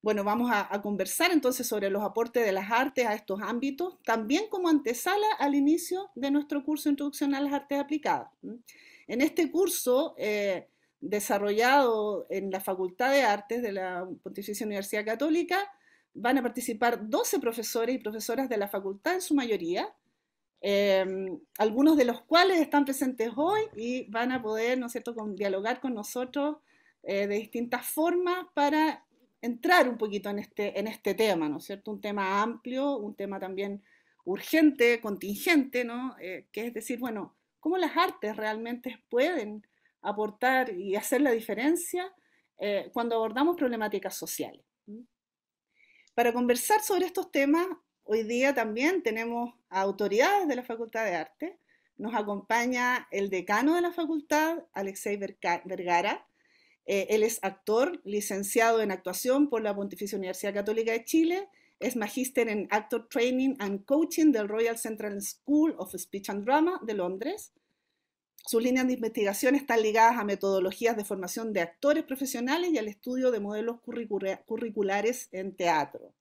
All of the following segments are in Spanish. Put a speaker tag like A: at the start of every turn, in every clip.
A: Bueno, vamos a, conversar entonces sobre los aportes de las artes a estos ámbitos, también como antesala al inicio de nuestro curso Introducción a las Artes Aplicadas. En este curso, eh, desarrollado en la Facultad de Artes de la Pontificia Universidad Católica, van a participar 12 profesores y profesoras de la facultad en su mayoría, em, algunos de los cuales están presentes hoy y van a poder, ¿no es cierto?, dialogar con nosotros eh, de distintas formas para entrar un poquito en este, en este tema, ¿no es cierto? Un tema amplio, un tema también urgente, contingente, ¿no? Eh, que es decir, bueno, ¿cómo las artes realmente pueden aportar y hacer la diferencia eh, cuando abordamos problemáticas sociales? ¿Mm? Para conversar sobre estos temas, hoy día también tenemos autoridades de la Facultad de Arte. Nos acompaña el decano de la facultad, Alexei Vergara, eh, él es actor, licenciado en actuación por la Pontificia Universidad Católica de Chile, es magíster en Actor Training and Coaching del Royal Central School of Speech and Drama de Londres. Sus líneas de investigación están ligadas a metodologías de formación de actores profesionales y al estudio de modelos curriculares en teatro.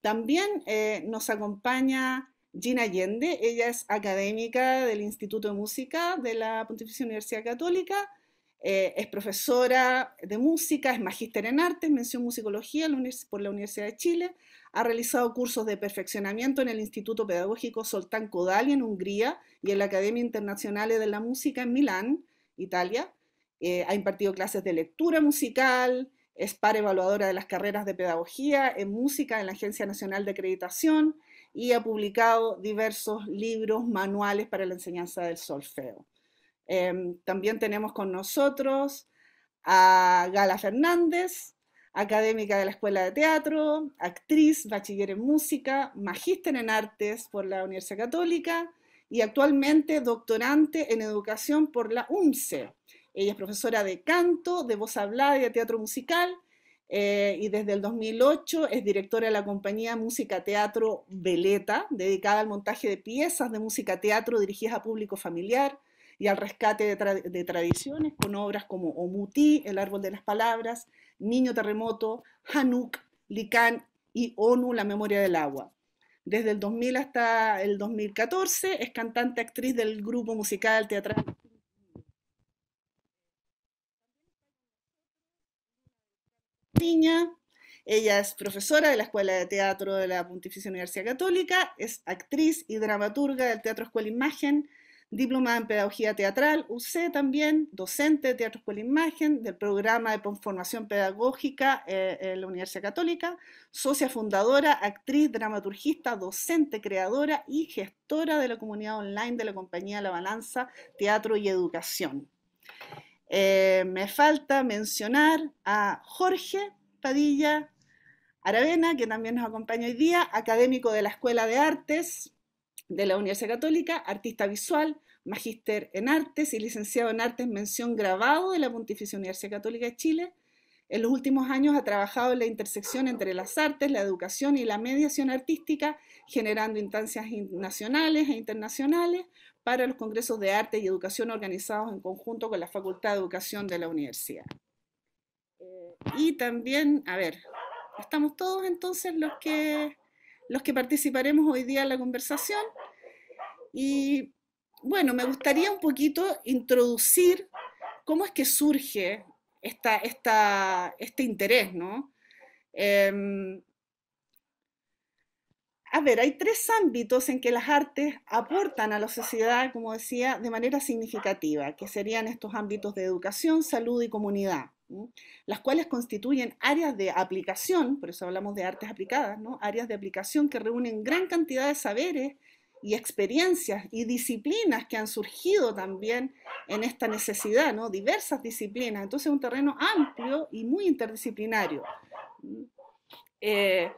A: También eh, nos acompaña Gina Allende, ella es académica del Instituto de Música de la Pontificia Universidad Católica eh, es profesora de música, es magíster en artes, mención musicología por la Universidad de Chile. Ha realizado cursos de perfeccionamiento en el Instituto Pedagógico Soltán Kodály en Hungría y en la Academia Internacional de la Música en Milán, Italia. Eh, ha impartido clases de lectura musical, es par evaluadora de las carreras de pedagogía en música en la Agencia Nacional de Acreditación y ha publicado diversos libros, manuales para la enseñanza del solfeo. Em, también tenemos con nosotros a Gala Fernández, académica de la Escuela de Teatro, actriz, bachiller en música, magíster en artes por la Universidad Católica y actualmente doctorante en educación por la UNCE. Ella es profesora de canto, de voz hablada y de teatro musical eh, y desde el 2008 es directora de la compañía Música Teatro Veleta, dedicada al montaje de piezas de música teatro dirigidas a público familiar, y al rescate de, tradiciones con obras como Omuti, El Árbol de las Palabras, Niño Terremoto, Hanuk, Likan y ONU, La Memoria del Agua. Desde el 2000 hasta el 2014 es cantante actriz del grupo musical teatral Niña. Ella es profesora de la Escuela de Teatro de la Pontificia Universidad Católica, es actriz y dramaturga del Teatro Escuela Imagen, diplomada en Pedagogía Teatral, UC también, docente de Teatro Escuela e Imagen, del programa de formación pedagógica eh, en la Universidad Católica, socia fundadora, actriz, dramaturgista, docente, creadora y gestora de la comunidad online de la compañía La Balanza Teatro y Educación. Eh, me falta mencionar a Jorge Padilla Aravena, que también nos acompaña hoy día, académico de la Escuela de Artes, de la Universidad Católica, artista visual, magíster en artes y licenciado en artes mención grabado de la Pontificia Universidad Católica de Chile. En los últimos años ha trabajado en la intersección entre las artes, la educación y la mediación artística, generando instancias nacionales e internacionales para los congresos de arte y educación organizados en conjunto con la Facultad de Educación de la universidad. Eh, y también, a ver, estamos todos entonces los que los que participaremos hoy día en la conversación. Y bueno, me gustaría un poquito introducir cómo es que surge este interés, ¿no? Em, a ver, hay tres ámbitos en que las artes aportan a la sociedad, como decía, de manera significativa, que serían estos ámbitos de educación, salud y comunidad las cuales constituyen áreas de aplicación, por eso hablamos de artes aplicadas, ¿no? áreas de aplicación que reúnen gran cantidad de saberes y experiencias y disciplinas que han surgido también en esta necesidad, ¿no? diversas disciplinas. Entonces es un terreno amplio y muy interdisciplinario. Eh,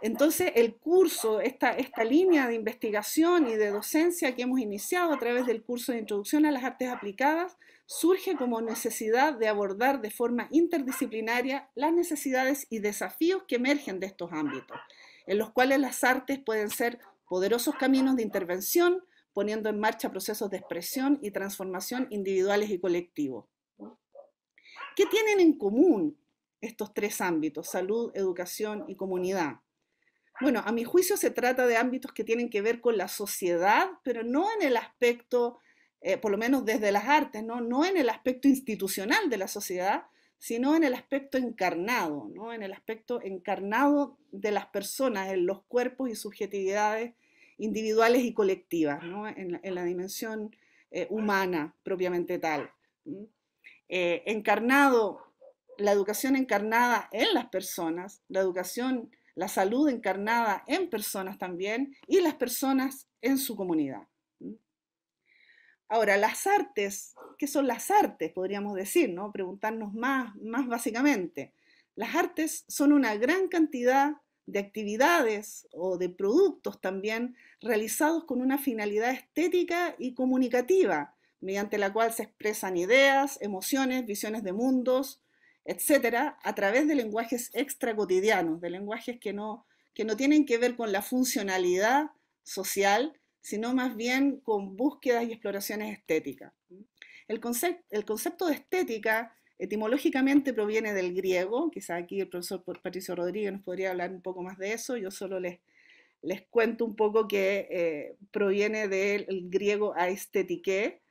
A: entonces, el curso, esta, línea de investigación y de docencia que hemos iniciado a través del curso de Introducción a las Artes Aplicadas, surge como necesidad de abordar de forma interdisciplinaria las necesidades y desafíos que emergen de estos ámbitos, en los cuales las artes pueden ser poderosos caminos de intervención, poniendo en marcha procesos de expresión y transformación individuales y colectivos. ¿Qué tienen en común estos tres ámbitos, salud, educación y comunidad? Bueno, a mi juicio se trata de ámbitos que tienen que ver con la sociedad, pero no en el aspecto eh, por lo menos desde las artes, ¿no? en el aspecto institucional de la sociedad, sino en el aspecto encarnado, ¿no? en el aspecto encarnado de las personas, en los cuerpos y subjetividades individuales y colectivas, en, la, dimensión eh, humana propiamente tal. Eh, encarnado, la educación encarnada en las personas, la educación, la salud encarnada en personas también y las personas en su comunidad. Ahora, las artes, ¿qué son las artes? Podríamos decir, ¿no? Preguntarnos más, más básicamente. Las artes son una gran cantidad de actividades o de productos también realizados con una finalidad estética y comunicativa, mediante la cual se expresan ideas, emociones, visiones de mundos, etcétera, a través de lenguajes extracotidianos, de lenguajes que no, que no tienen que ver con la funcionalidad social, sino más bien con búsquedas y exploraciones estéticas. El, concepto de estética etimológicamente proviene del griego, quizá aquí el profesor Patricio Rodríguez nos podría hablar un poco más de eso, yo solo les, cuento un poco que eh, proviene del griego aestetike,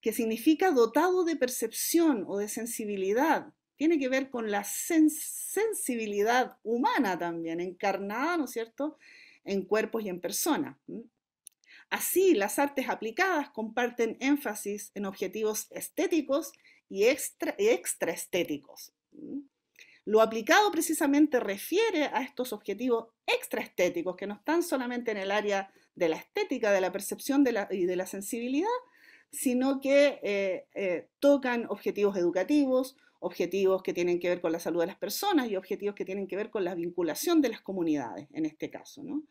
A: que significa dotado de percepción o de sensibilidad. Tiene que ver con la sensibilidad humana también, encarnada, ¿no es cierto?, en cuerpos y en personas. Así, las artes aplicadas comparten énfasis en objetivos estéticos y extraestéticos. Lo aplicado precisamente refiere a estos objetivos extraestéticos que no están solamente en el área de la estética, de la percepción y de la sensibilidad, sino que eh, eh, tocan objetivos educativos, objetivos que tienen que ver con la salud de las personas y objetivos que tienen que ver con la vinculación de las comunidades, en este caso. ¿no?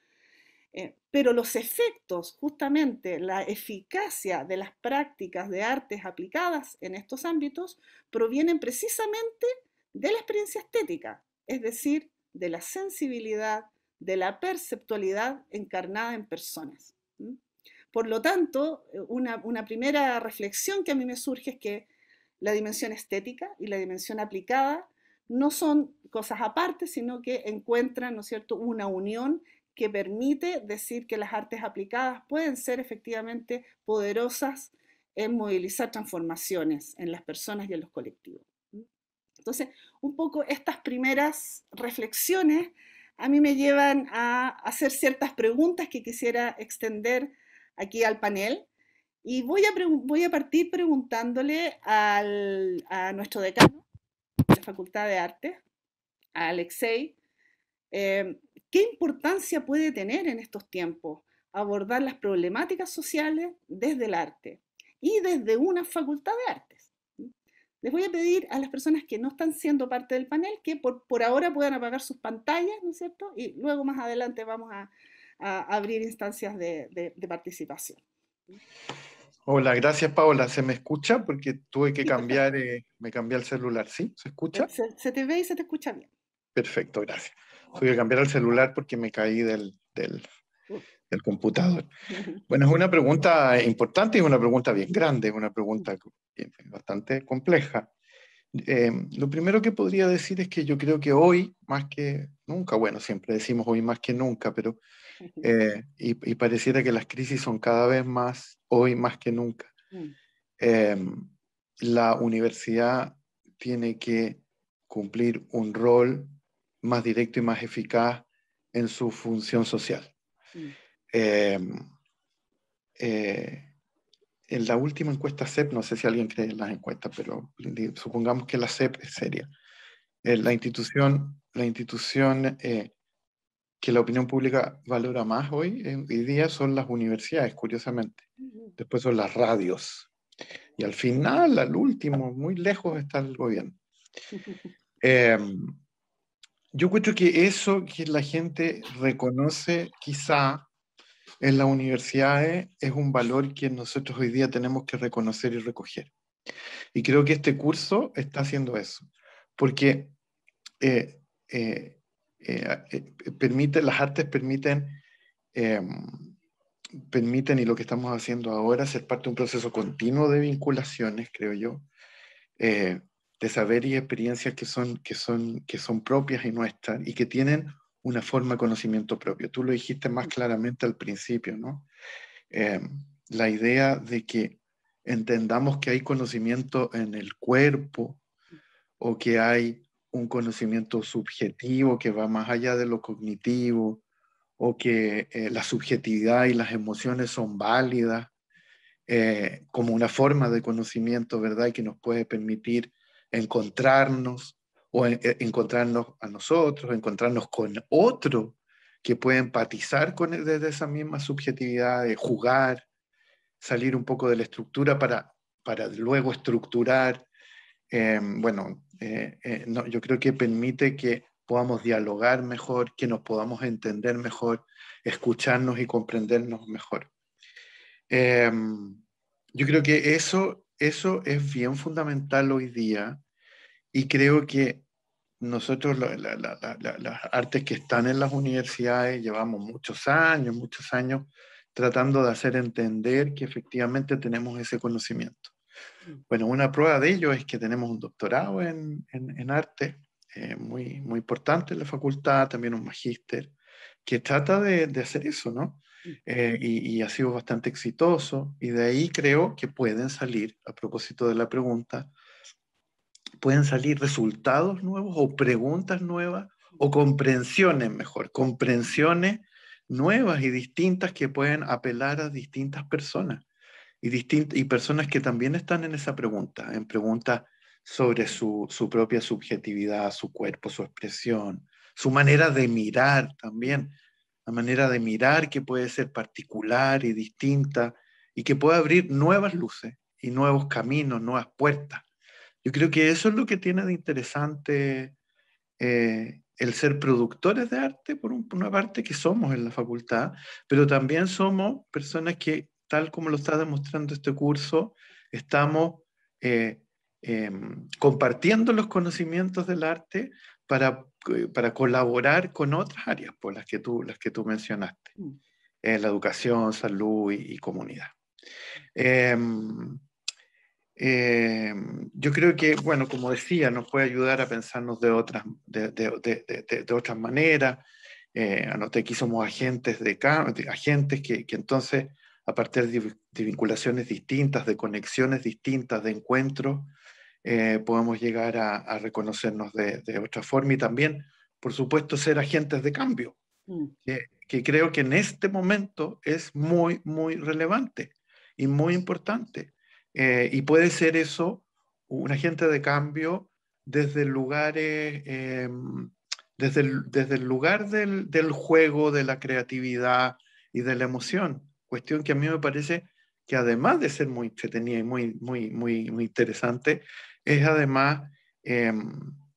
A: Eh, pero los efectos, justamente la eficacia de las prácticas de artes aplicadas en estos ámbitos, provienen precisamente de la experiencia estética, es decir, de la sensibilidad, de la perceptualidad encarnada en personas. Por lo tanto, eh, una, primera reflexión que a mí me surge es que la dimensión estética y la dimensión aplicada no son cosas aparte, sino que encuentran, ¿no es cierto?, una unión que permite decir que las artes aplicadas pueden ser efectivamente poderosas en movilizar transformaciones en las personas y en los colectivos. Entonces, un poco estas primeras reflexiones a mí me llevan a hacer ciertas preguntas que quisiera extender aquí al panel. Y voy a, voy a partir preguntándole al, a nuestro decano de la Facultad de Artes, a Alexei, eh, ¿Qué importancia puede tener en estos tiempos abordar las problemáticas sociales desde el arte y desde una facultad de artes? Les voy a pedir a las personas que no están siendo parte del panel que por, por ahora puedan apagar sus pantallas, ¿no es cierto? Y luego más adelante vamos a, abrir instancias de, participación.
B: Hola, gracias Paola. ¿Se me escucha? Porque tuve que cambiar, eh, me cambié el celular, ¿sí? ¿Se escucha?
A: se, te ve y se te escucha bien.
B: Perfecto, gracias. Fui a cambiar el celular porque me caí del, computador. Bueno, es una pregunta importante y una pregunta bien grande, es una pregunta bastante compleja. Em, lo primero que podría decir es que yo creo que hoy, más que nunca, bueno, siempre decimos hoy más que nunca, pero eh, y, pareciera que las crisis son cada vez más, hoy más que nunca. Mm. Em, la universidad tiene que cumplir un rol más directo y más eficaz en su función social. Mm. Em, eh, en la última encuesta CEP, no sé si alguien cree en las encuestas, pero supongamos que la CEP es seria. Eh, la institución, la institución eh, que la opinión pública valora más hoy, en hoy día son las universidades, curiosamente. Después son las radios. Y al final, al último, muy lejos está el gobierno. Em, yo creo que eso que la gente reconoce quizá en las universidades es un valor que nosotros hoy día tenemos que reconocer y recoger. Y creo que este curso está haciendo eso, porque eh, eh, eh, permite, las artes permiten, permiten, y lo que estamos haciendo ahora, ser parte de un proceso continuo de vinculaciones, creo yo, de saber y experiencias que son, que, son, que son propias y nuestras y que tienen una forma de conocimiento propio. Tú lo dijiste más claramente al principio, ¿no? Eh, la idea de que entendamos que hay conocimiento en el cuerpo o que hay un conocimiento subjetivo que va más allá de lo cognitivo o que eh, la subjetividad y las emociones son válidas eh, como una forma de conocimiento, ¿verdad? Y que nos puede permitir encontrarnos o eh, encontrarnos a nosotros, encontrarnos con otro que puede empatizar con e, desde esa misma subjetividad, de jugar, salir un poco de la estructura para, para luego estructurar. Em, bueno, eh, eh, yo creo que permite que podamos dialogar mejor, que nos podamos entender mejor, escucharnos y comprendernos mejor. Em, yo creo que eso eso es bien fundamental hoy día y creo que nosotros, las artes que están en las universidades, llevamos muchos años, muchos años tratando de hacer entender que efectivamente tenemos ese conocimiento. Mm. Bueno, una prueba de ello es que tenemos un doctorado en, arte, eh, muy, muy importante en la facultad, también un magíster, que trata de hacer eso, ¿no? Eh, y, ha sido bastante exitoso. Y de ahí creo que pueden salir, a propósito de la pregunta, pueden salir resultados nuevos o preguntas nuevas o comprensiones, mejor, comprensiones nuevas y distintas que pueden apelar a distintas personas y, y personas que también están en esa pregunta, en preguntas sobre su, su, propia subjetividad, su cuerpo, su expresión, su manera de mirar también la manera de mirar que puede ser particular y distinta y que puede abrir nuevas luces y nuevos caminos, nuevas puertas. Yo creo que eso es lo que tiene de interesante eh, el ser productores de arte, por, una parte que somos en la facultad, pero también somos personas que, tal como lo está demostrando este curso, estamos eh, em, compartiendo los conocimientos del arte para eh, para colaborar con otras áreas, por pues, las que tú, las que tú mencionaste, mm. eh, la educación, salud y, comunidad. Em, em, yo creo que, bueno, como decía, nos puede ayudar a pensarnos de otras, de, de, de, de otras maneras. Eh, anoté aquí somos agentes, de, agentes que, que entonces, a partir de, vinculaciones distintas, de conexiones distintas, de encuentros, eh, podemos llegar a, reconocernos de, otra forma y también, por supuesto, ser agentes de cambio, mm. que, creo que en este momento es muy, muy relevante y muy importante. Eh, y puede ser eso un agente de cambio desde lugares, eh, desde, el, lugar del, juego, de la creatividad y de la emoción. Cuestión que a mí me parece que además de ser muy entretenida y muy, muy, muy, muy interesante, es además, em,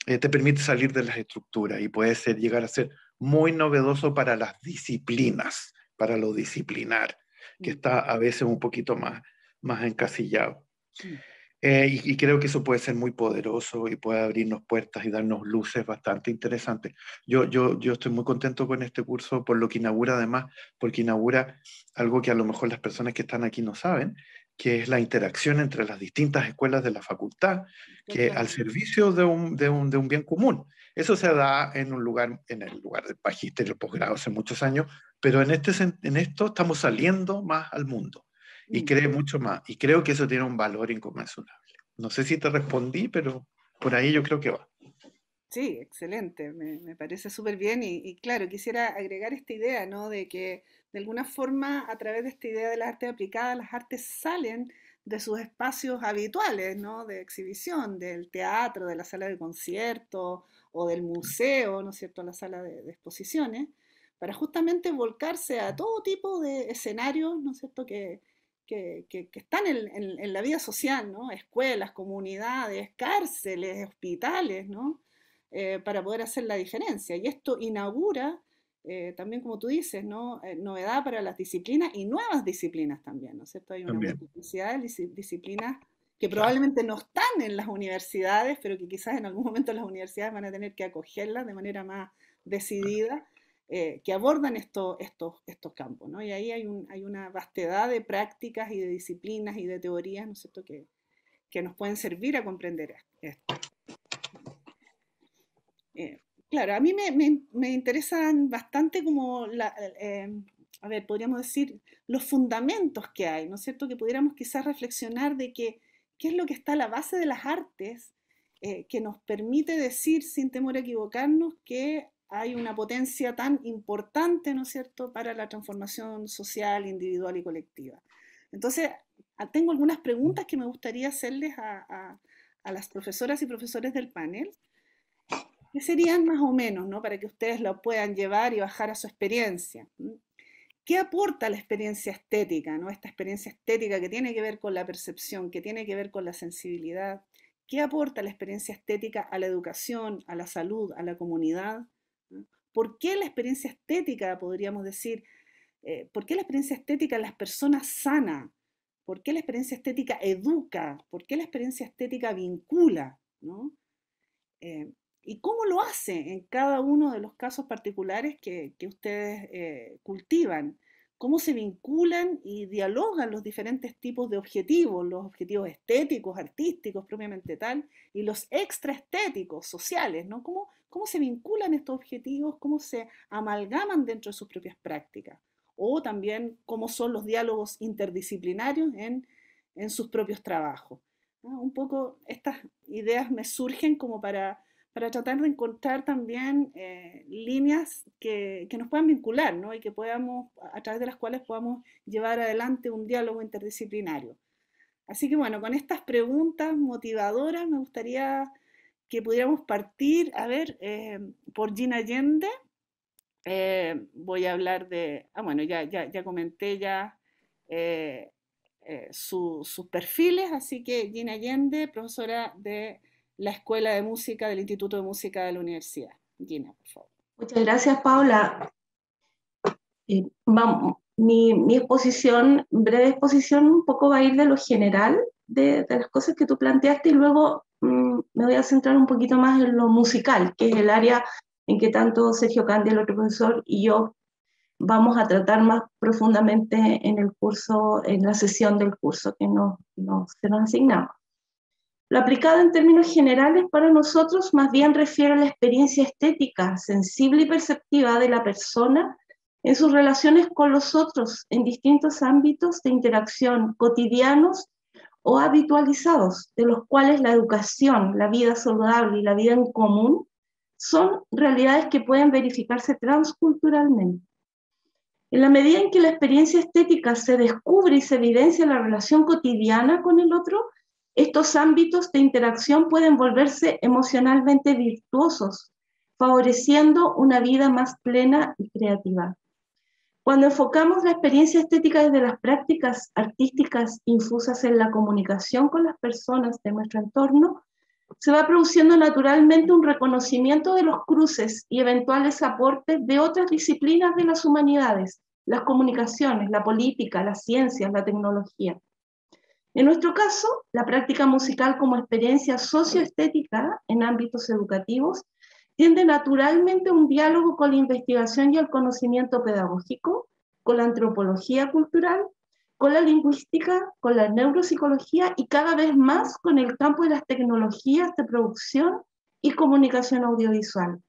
B: eh, te permite salir de las estructuras y puede ser, llegar a ser muy novedoso para las disciplinas, para lo disciplinar, que mm. está a veces un poquito más, más encasillado. Eh, y, creo que eso puede ser muy poderoso y puede abrirnos puertas y darnos luces bastante interesantes. Yo, yo estoy muy contento con este curso por lo que inaugura además, porque inaugura algo que a lo mejor las personas que están aquí no saben, que es la interacción entre las distintas escuelas de la facultad, que al servicio de un, de, un, bien común. Eso se da en un lugar, en el lugar del magisterio, posgrado hace muchos años, pero en, este, en esto estamos saliendo más al mundo y mm. cree mucho más. Y creo que eso tiene un valor inconmensurable. No sé si te respondí, pero por ahí yo creo que va.
A: Sí, excelente, me, parece súper bien y, y, claro, quisiera agregar esta idea, ¿no? De que de alguna forma, a través de esta idea de la arte aplicada, las artes salen de sus espacios habituales, ¿no? De exhibición, del teatro, de la sala de concierto o del museo, ¿no es cierto?, la sala de, exposiciones, para justamente volcarse a todo tipo de escenarios, ¿no es cierto?, que, están en, la vida social, ¿no? Escuelas, comunidades, cárceles, hospitales, ¿no? Eh, para poder hacer la diferencia. Y esto inaugura eh, también como tú dices, ¿no? Eh, novedad para las disciplinas y nuevas disciplinas también, ¿no es cierto? Hay una multiplicidad de disciplinas que probablemente no están en las universidades, pero que quizás en algún momento las universidades van a tener que acogerlas de manera más decidida, eh, que abordan esto, estos, estos campos, ¿no? Y ahí hay, hay, una vastedad de prácticas y de disciplinas y de teorías, ¿no es cierto?, que, que nos pueden servir a comprender esto claro, a mí me, interesan bastante como, eh, a ver, podríamos decir, los fundamentos que hay, ¿no es cierto? Que pudiéramos quizás reflexionar de que, qué es lo que está a la base de las artes eh, que nos permite decir, sin temor a equivocarnos, que hay una potencia tan importante, ¿no es cierto?, para la transformación social, individual y colectiva. Entonces, ah, tengo algunas preguntas que me gustaría hacerles a las profesoras y profesores del panel. ¿Qué serían más o menos, ¿no? Para que ustedes lo puedan llevar y bajar a su experiencia. ¿Qué aporta la experiencia estética, ¿no? Esta experiencia estética que tiene que ver con la percepción, que tiene que ver con la sensibilidad. ¿Qué aporta la experiencia estética a la educación, a la salud, a la comunidad? ¿Por qué la experiencia estética, podríamos decir, eh, por qué la experiencia estética en las personas sana? ¿Por qué la experiencia estética educa? ¿Por qué la experiencia estética vincula? ¿no? Eh, y cómo lo hace en cada uno de los casos particulares que, ustedes eh, cultivan, cómo se vinculan y dialogan los diferentes tipos de objetivos, los objetivos estéticos, artísticos propiamente tal, y los extraestéticos, sociales, ¿no? ¿Cómo, cómo se vinculan estos objetivos, cómo se amalgaman dentro de sus propias prácticas, o también cómo son los diálogos interdisciplinarios en, sus propios trabajos. Ah, un poco estas ideas me surgen como para para tratar de encontrar también eh, líneas que, nos puedan vincular ¿no? y que podamos, a través de las cuales podamos llevar adelante un diálogo interdisciplinario. Así que bueno, con estas preguntas motivadoras me gustaría que pudiéramos partir, a ver, eh, por Gina Allende. Eh, voy a hablar de, ah bueno, ya, ya, comenté ya sus perfiles, así que Gina Allende, profesora de la Escuela de Música del Instituto de Música de la Universidad. Gina, por favor.
C: Muchas gracias, Paula. Eh, mi, exposición, breve exposición, un poco va a ir de lo general, de, las cosas que tú planteaste, y luego mm, me voy a centrar un poquito más en lo musical, que es el área en que tanto Sergio Candy, el otro profesor, y yo vamos a tratar más profundamente en el curso, en la sesión del curso que nos, nos, se lo aplicado en términos generales para nosotros más bien refiere a la experiencia estética, sensible y perceptiva de la persona en sus relaciones con los otros en distintos ámbitos de interacción cotidianos o habitualizados, de los cuales la educación, la vida saludable y la vida en común son realidades que pueden verificarse transculturalmente. En la medida en que la experiencia estética se descubre y se evidencia la relación cotidiana con el otro, estos ámbitos de interacción pueden volverse emocionalmente virtuosos, favoreciendo una vida más plena y creativa. Cuando enfocamos la experiencia estética desde las prácticas artísticas infusas en la comunicación con las personas de nuestro entorno, se va produciendo naturalmente un reconocimiento de los cruces y eventuales aportes de otras disciplinas de las humanidades, las comunicaciones, la política, las ciencias, la tecnología. En nuestro caso, la práctica musical como experiencia socioestética en ámbitos educativos tiende naturalmente un diálogo con la investigación y el conocimiento pedagógico, con la antropología cultural, con la lingüística, con la neuropsicología y cada vez más con el campo de las tecnologías de producción y comunicación audiovisual.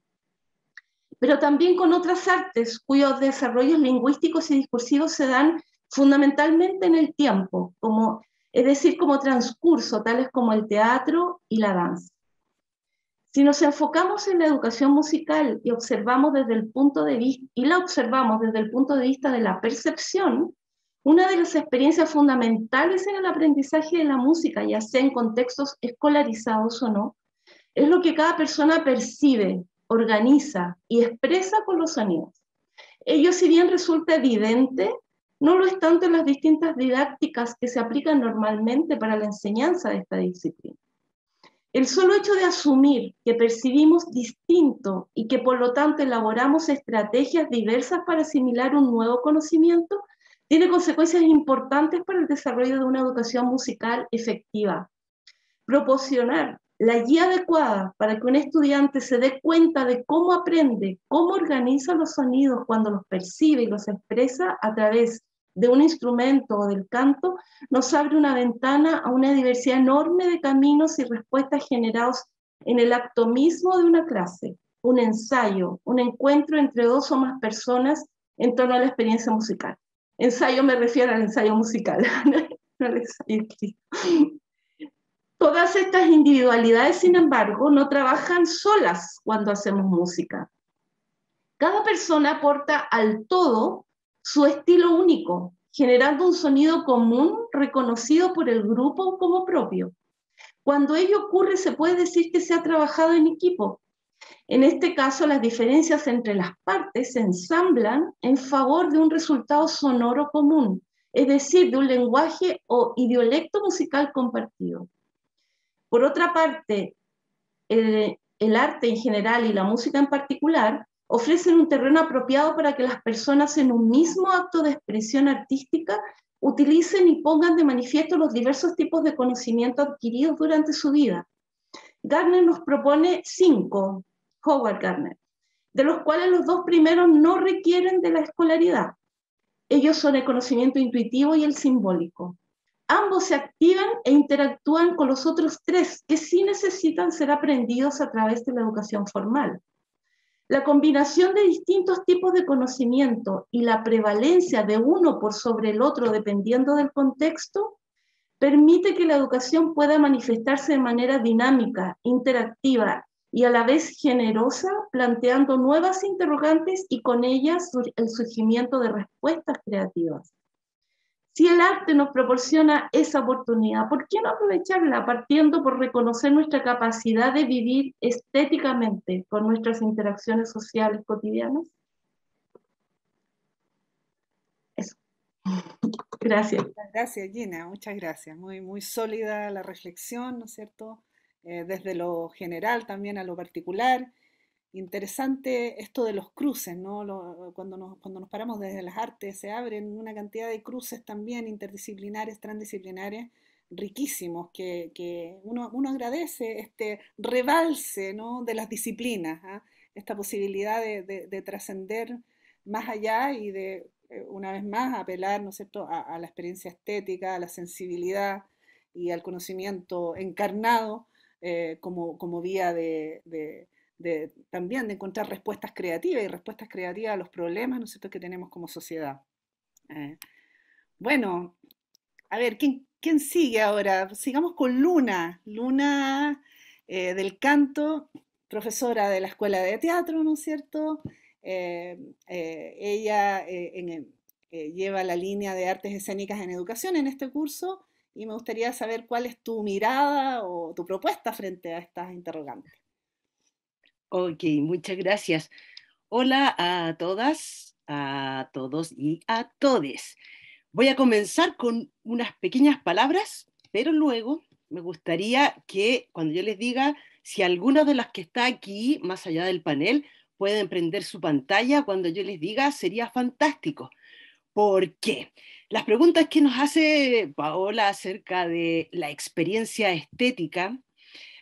C: Pero también con otras artes cuyos desarrollos lingüísticos y discursivos se dan fundamentalmente en el tiempo, como es decir, como transcurso, tales como el teatro y la danza. Si nos enfocamos en la educación musical y observamos desde el punto de vista y la observamos desde el punto de vista de la percepción, una de las experiencias fundamentales en el aprendizaje de la música, ya sea en contextos escolarizados o no, es lo que cada persona percibe, organiza y expresa con los sonidos. Ello, si bien resulta evidente, no lo es tanto en las distintas didácticas que se aplican normalmente para la enseñanza de esta disciplina. El solo hecho de asumir que percibimos distinto y que por lo tanto elaboramos estrategias diversas para asimilar un nuevo conocimiento tiene consecuencias importantes para el desarrollo de una educación musical efectiva. Proporcionar la guía adecuada para que un estudiante se dé cuenta de cómo aprende, cómo organiza los sonidos cuando los percibe y los expresa a través de un instrumento o del canto, nos abre una ventana a una diversidad enorme de caminos y respuestas generados en el acto mismo de una clase, un ensayo, un encuentro entre dos o más personas en torno a la experiencia musical. Ensayo me refiero al ensayo musical, no al escrito. Todas estas individualidades, sin embargo, no trabajan solas cuando hacemos música. Cada persona aporta al todo su estilo único, generando un sonido común reconocido por el grupo como propio. Cuando ello ocurre, se puede decir que se ha trabajado en equipo. En este caso, las diferencias entre las partes se ensamblan en favor de un resultado sonoro común, es decir, de un lenguaje o idiolecto musical compartido. Por otra parte, el, arte en general y la música en particular ofrecen un terreno apropiado para que las personas en un mismo acto de expresión artística utilicen y pongan de manifiesto los diversos tipos de conocimiento adquiridos durante su vida. Gardner nos propone cinco, Howard Gardner, de los cuales los dos primeros no requieren de la escolaridad. Ellos son el conocimiento intuitivo y el simbólico ambos se activan e interactúan con los otros tres, que sí necesitan ser aprendidos a través de la educación formal. La combinación de distintos tipos de conocimiento y la prevalencia de uno por sobre el otro dependiendo del contexto permite que la educación pueda manifestarse de manera dinámica, interactiva y a la vez generosa, planteando nuevas interrogantes y con ellas el surgimiento de respuestas creativas. Si el arte nos proporciona esa oportunidad, ¿por qué no aprovecharla partiendo por reconocer nuestra capacidad de vivir estéticamente con nuestras interacciones sociales cotidianas? Eso. Gracias.
A: Gracias, Gina. Muchas gracias. Muy, muy sólida la reflexión, ¿no es cierto? Eh, desde lo general también a lo particular interesante esto de los cruces, ¿no? cuando, nos, cuando nos paramos desde las artes, se abren una cantidad de cruces también interdisciplinares, transdisciplinares, riquísimos, que, uno, agradece este rebalse de las disciplinas, ¿ah? esta posibilidad de, trascender más allá y de, eh, una vez más, apelar ¿no es cierto? A, la experiencia estética, a la sensibilidad y al conocimiento encarnado eh, como, vía de también de encontrar respuestas creativas y respuestas creativas a los problemas ¿no que tenemos como sociedad. Eh, bueno, a ver, ¿quién, sigue ahora? Sigamos con Luna, Luna eh, del Canto, profesora de la Escuela de Teatro, ¿no es cierto? Eh, ella lleva la línea de artes escénicas en educación en este curso y me gustaría saber cuál es tu mirada o tu propuesta frente a estas interrogantes.
D: Ok, muchas gracias. Hola a todas, a todos y a todes. Voy a comenzar con unas pequeñas palabras, pero luego me gustaría que cuando yo les diga si alguna de las que está aquí, más allá del panel, pueden prender su pantalla, cuando yo les diga sería fantástico. ¿Por qué? Las preguntas que nos hace Paola acerca de la experiencia estética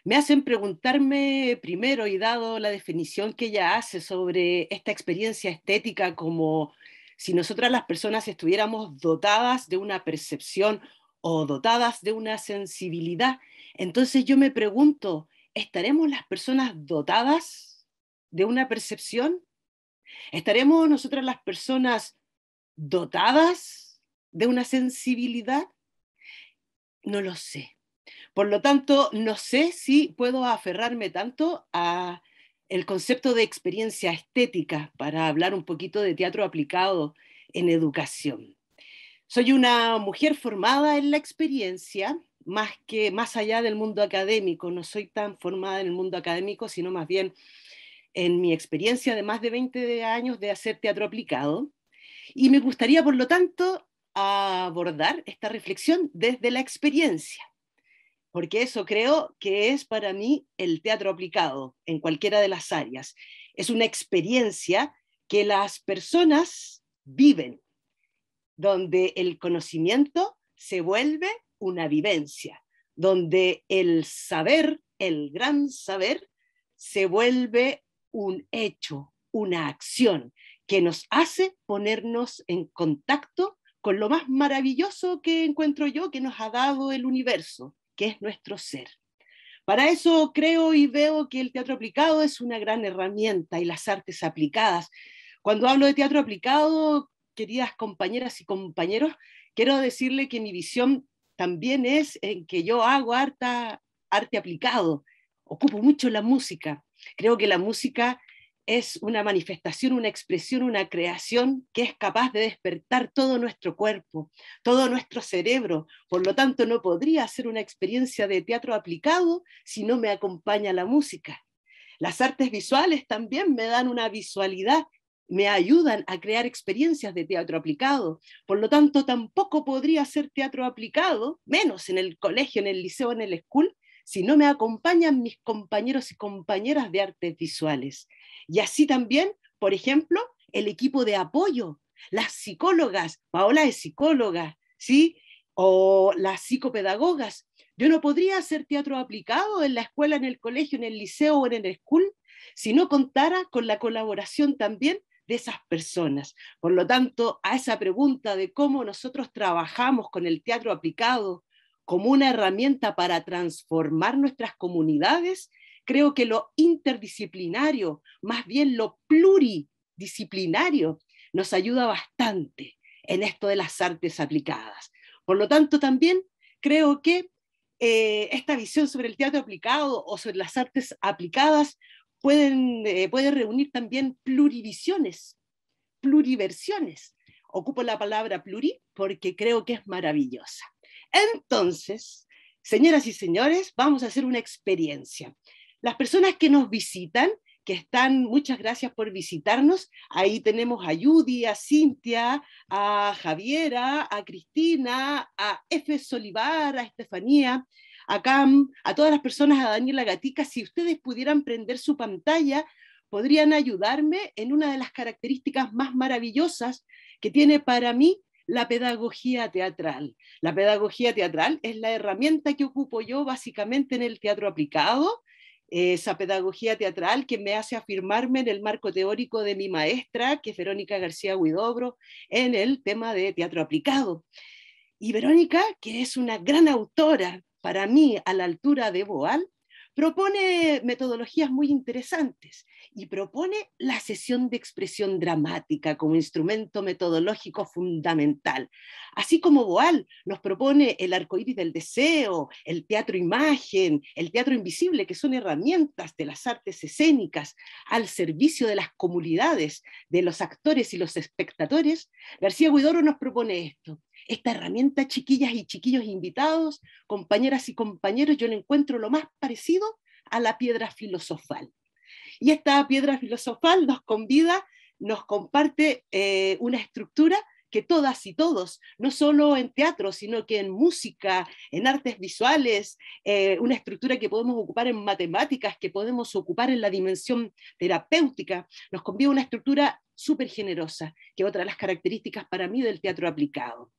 D: me hacen preguntarme primero, y dado la definición que ella hace sobre esta experiencia estética como si nosotras las personas estuviéramos dotadas de una percepción o dotadas de una sensibilidad, entonces yo me pregunto, ¿estaremos las personas dotadas de una percepción? ¿Estaremos nosotras las personas dotadas de una sensibilidad? No lo sé. Por lo tanto, no sé si puedo aferrarme tanto a el concepto de experiencia estética para hablar un poquito de teatro aplicado en educación. Soy una mujer formada en la experiencia, más que más allá del mundo académico, no soy tan formada en el mundo académico, sino más bien en mi experiencia de más de 20 años de hacer teatro aplicado. Y me gustaría, por lo tanto, abordar esta reflexión desde la experiencia porque eso creo que es para mí el teatro aplicado en cualquiera de las áreas. Es una experiencia que las personas viven, donde el conocimiento se vuelve una vivencia, donde el saber, el gran saber, se vuelve un hecho, una acción que nos hace ponernos en contacto con lo más maravilloso que encuentro yo que nos ha dado el universo, es nuestro ser. Para eso creo y veo que el teatro aplicado es una gran herramienta y las artes aplicadas. Cuando hablo de teatro aplicado, queridas compañeras y compañeros, quiero decirle que mi visión también es en que yo hago arte aplicado, ocupo mucho la música. Creo que la música es una manifestación, una expresión, una creación que es capaz de despertar todo nuestro cuerpo, todo nuestro cerebro. Por lo tanto, no podría ser una experiencia de teatro aplicado si no me acompaña la música. Las artes visuales también me dan una visualidad, me ayudan a crear experiencias de teatro aplicado. Por lo tanto, tampoco podría ser teatro aplicado, menos en el colegio, en el liceo, en el school, si no me acompañan mis compañeros y compañeras de artes visuales. Y así también, por ejemplo, el equipo de apoyo, las psicólogas, Paola es psicóloga, ¿sí? O las psicopedagogas. Yo no podría hacer teatro aplicado en la escuela, en el colegio, en el liceo o en el school si no contara con la colaboración también de esas personas. Por lo tanto, a esa pregunta de cómo nosotros trabajamos con el teatro aplicado, como una herramienta para transformar nuestras comunidades, creo que lo interdisciplinario, más bien lo pluridisciplinario, nos ayuda bastante en esto de las artes aplicadas. Por lo tanto, también creo que eh, esta visión sobre el teatro aplicado o sobre las artes aplicadas pueden, eh, puede reunir también plurivisiones, pluriversiones. Ocupo la palabra pluri porque creo que es maravillosa. Entonces, señoras y señores, vamos a hacer una experiencia. Las personas que nos visitan, que están, muchas gracias por visitarnos. Ahí tenemos a Judy, a Cintia, a Javiera, a Cristina, a F. Solivar, a Estefanía, a Cam, a todas las personas, a Daniela Gatica. Si ustedes pudieran prender su pantalla, podrían ayudarme en una de las características más maravillosas que tiene para mí la pedagogía teatral. La pedagogía teatral es la herramienta que ocupo yo básicamente en el teatro aplicado, eh, esa pedagogía teatral que me hace afirmarme en el marco teórico de mi maestra, que es Verónica García Huidobro, en el tema de teatro aplicado. Y Verónica, que es una gran autora, para mí a la altura de Boal, propone metodologías muy interesantes y propone la sesión de expresión dramática como instrumento metodológico fundamental. Así como Boal nos propone el arcoíris del deseo, el teatro imagen, el teatro invisible, que son herramientas de las artes escénicas al servicio de las comunidades, de los actores y los espectadores, García Guidoro nos propone esto, esta herramienta, chiquillas y chiquillos invitados, compañeras y compañeros, yo le encuentro lo más parecido a la piedra filosofal. Y esta piedra filosofal nos convida, nos comparte eh, una estructura que todas y todos, no solo en teatro, sino que en música, en artes visuales, eh, una estructura que podemos ocupar en matemáticas, que podemos ocupar en la dimensión terapéutica, nos convida una estructura súper generosa, que otra de las características para mí del teatro aplicado.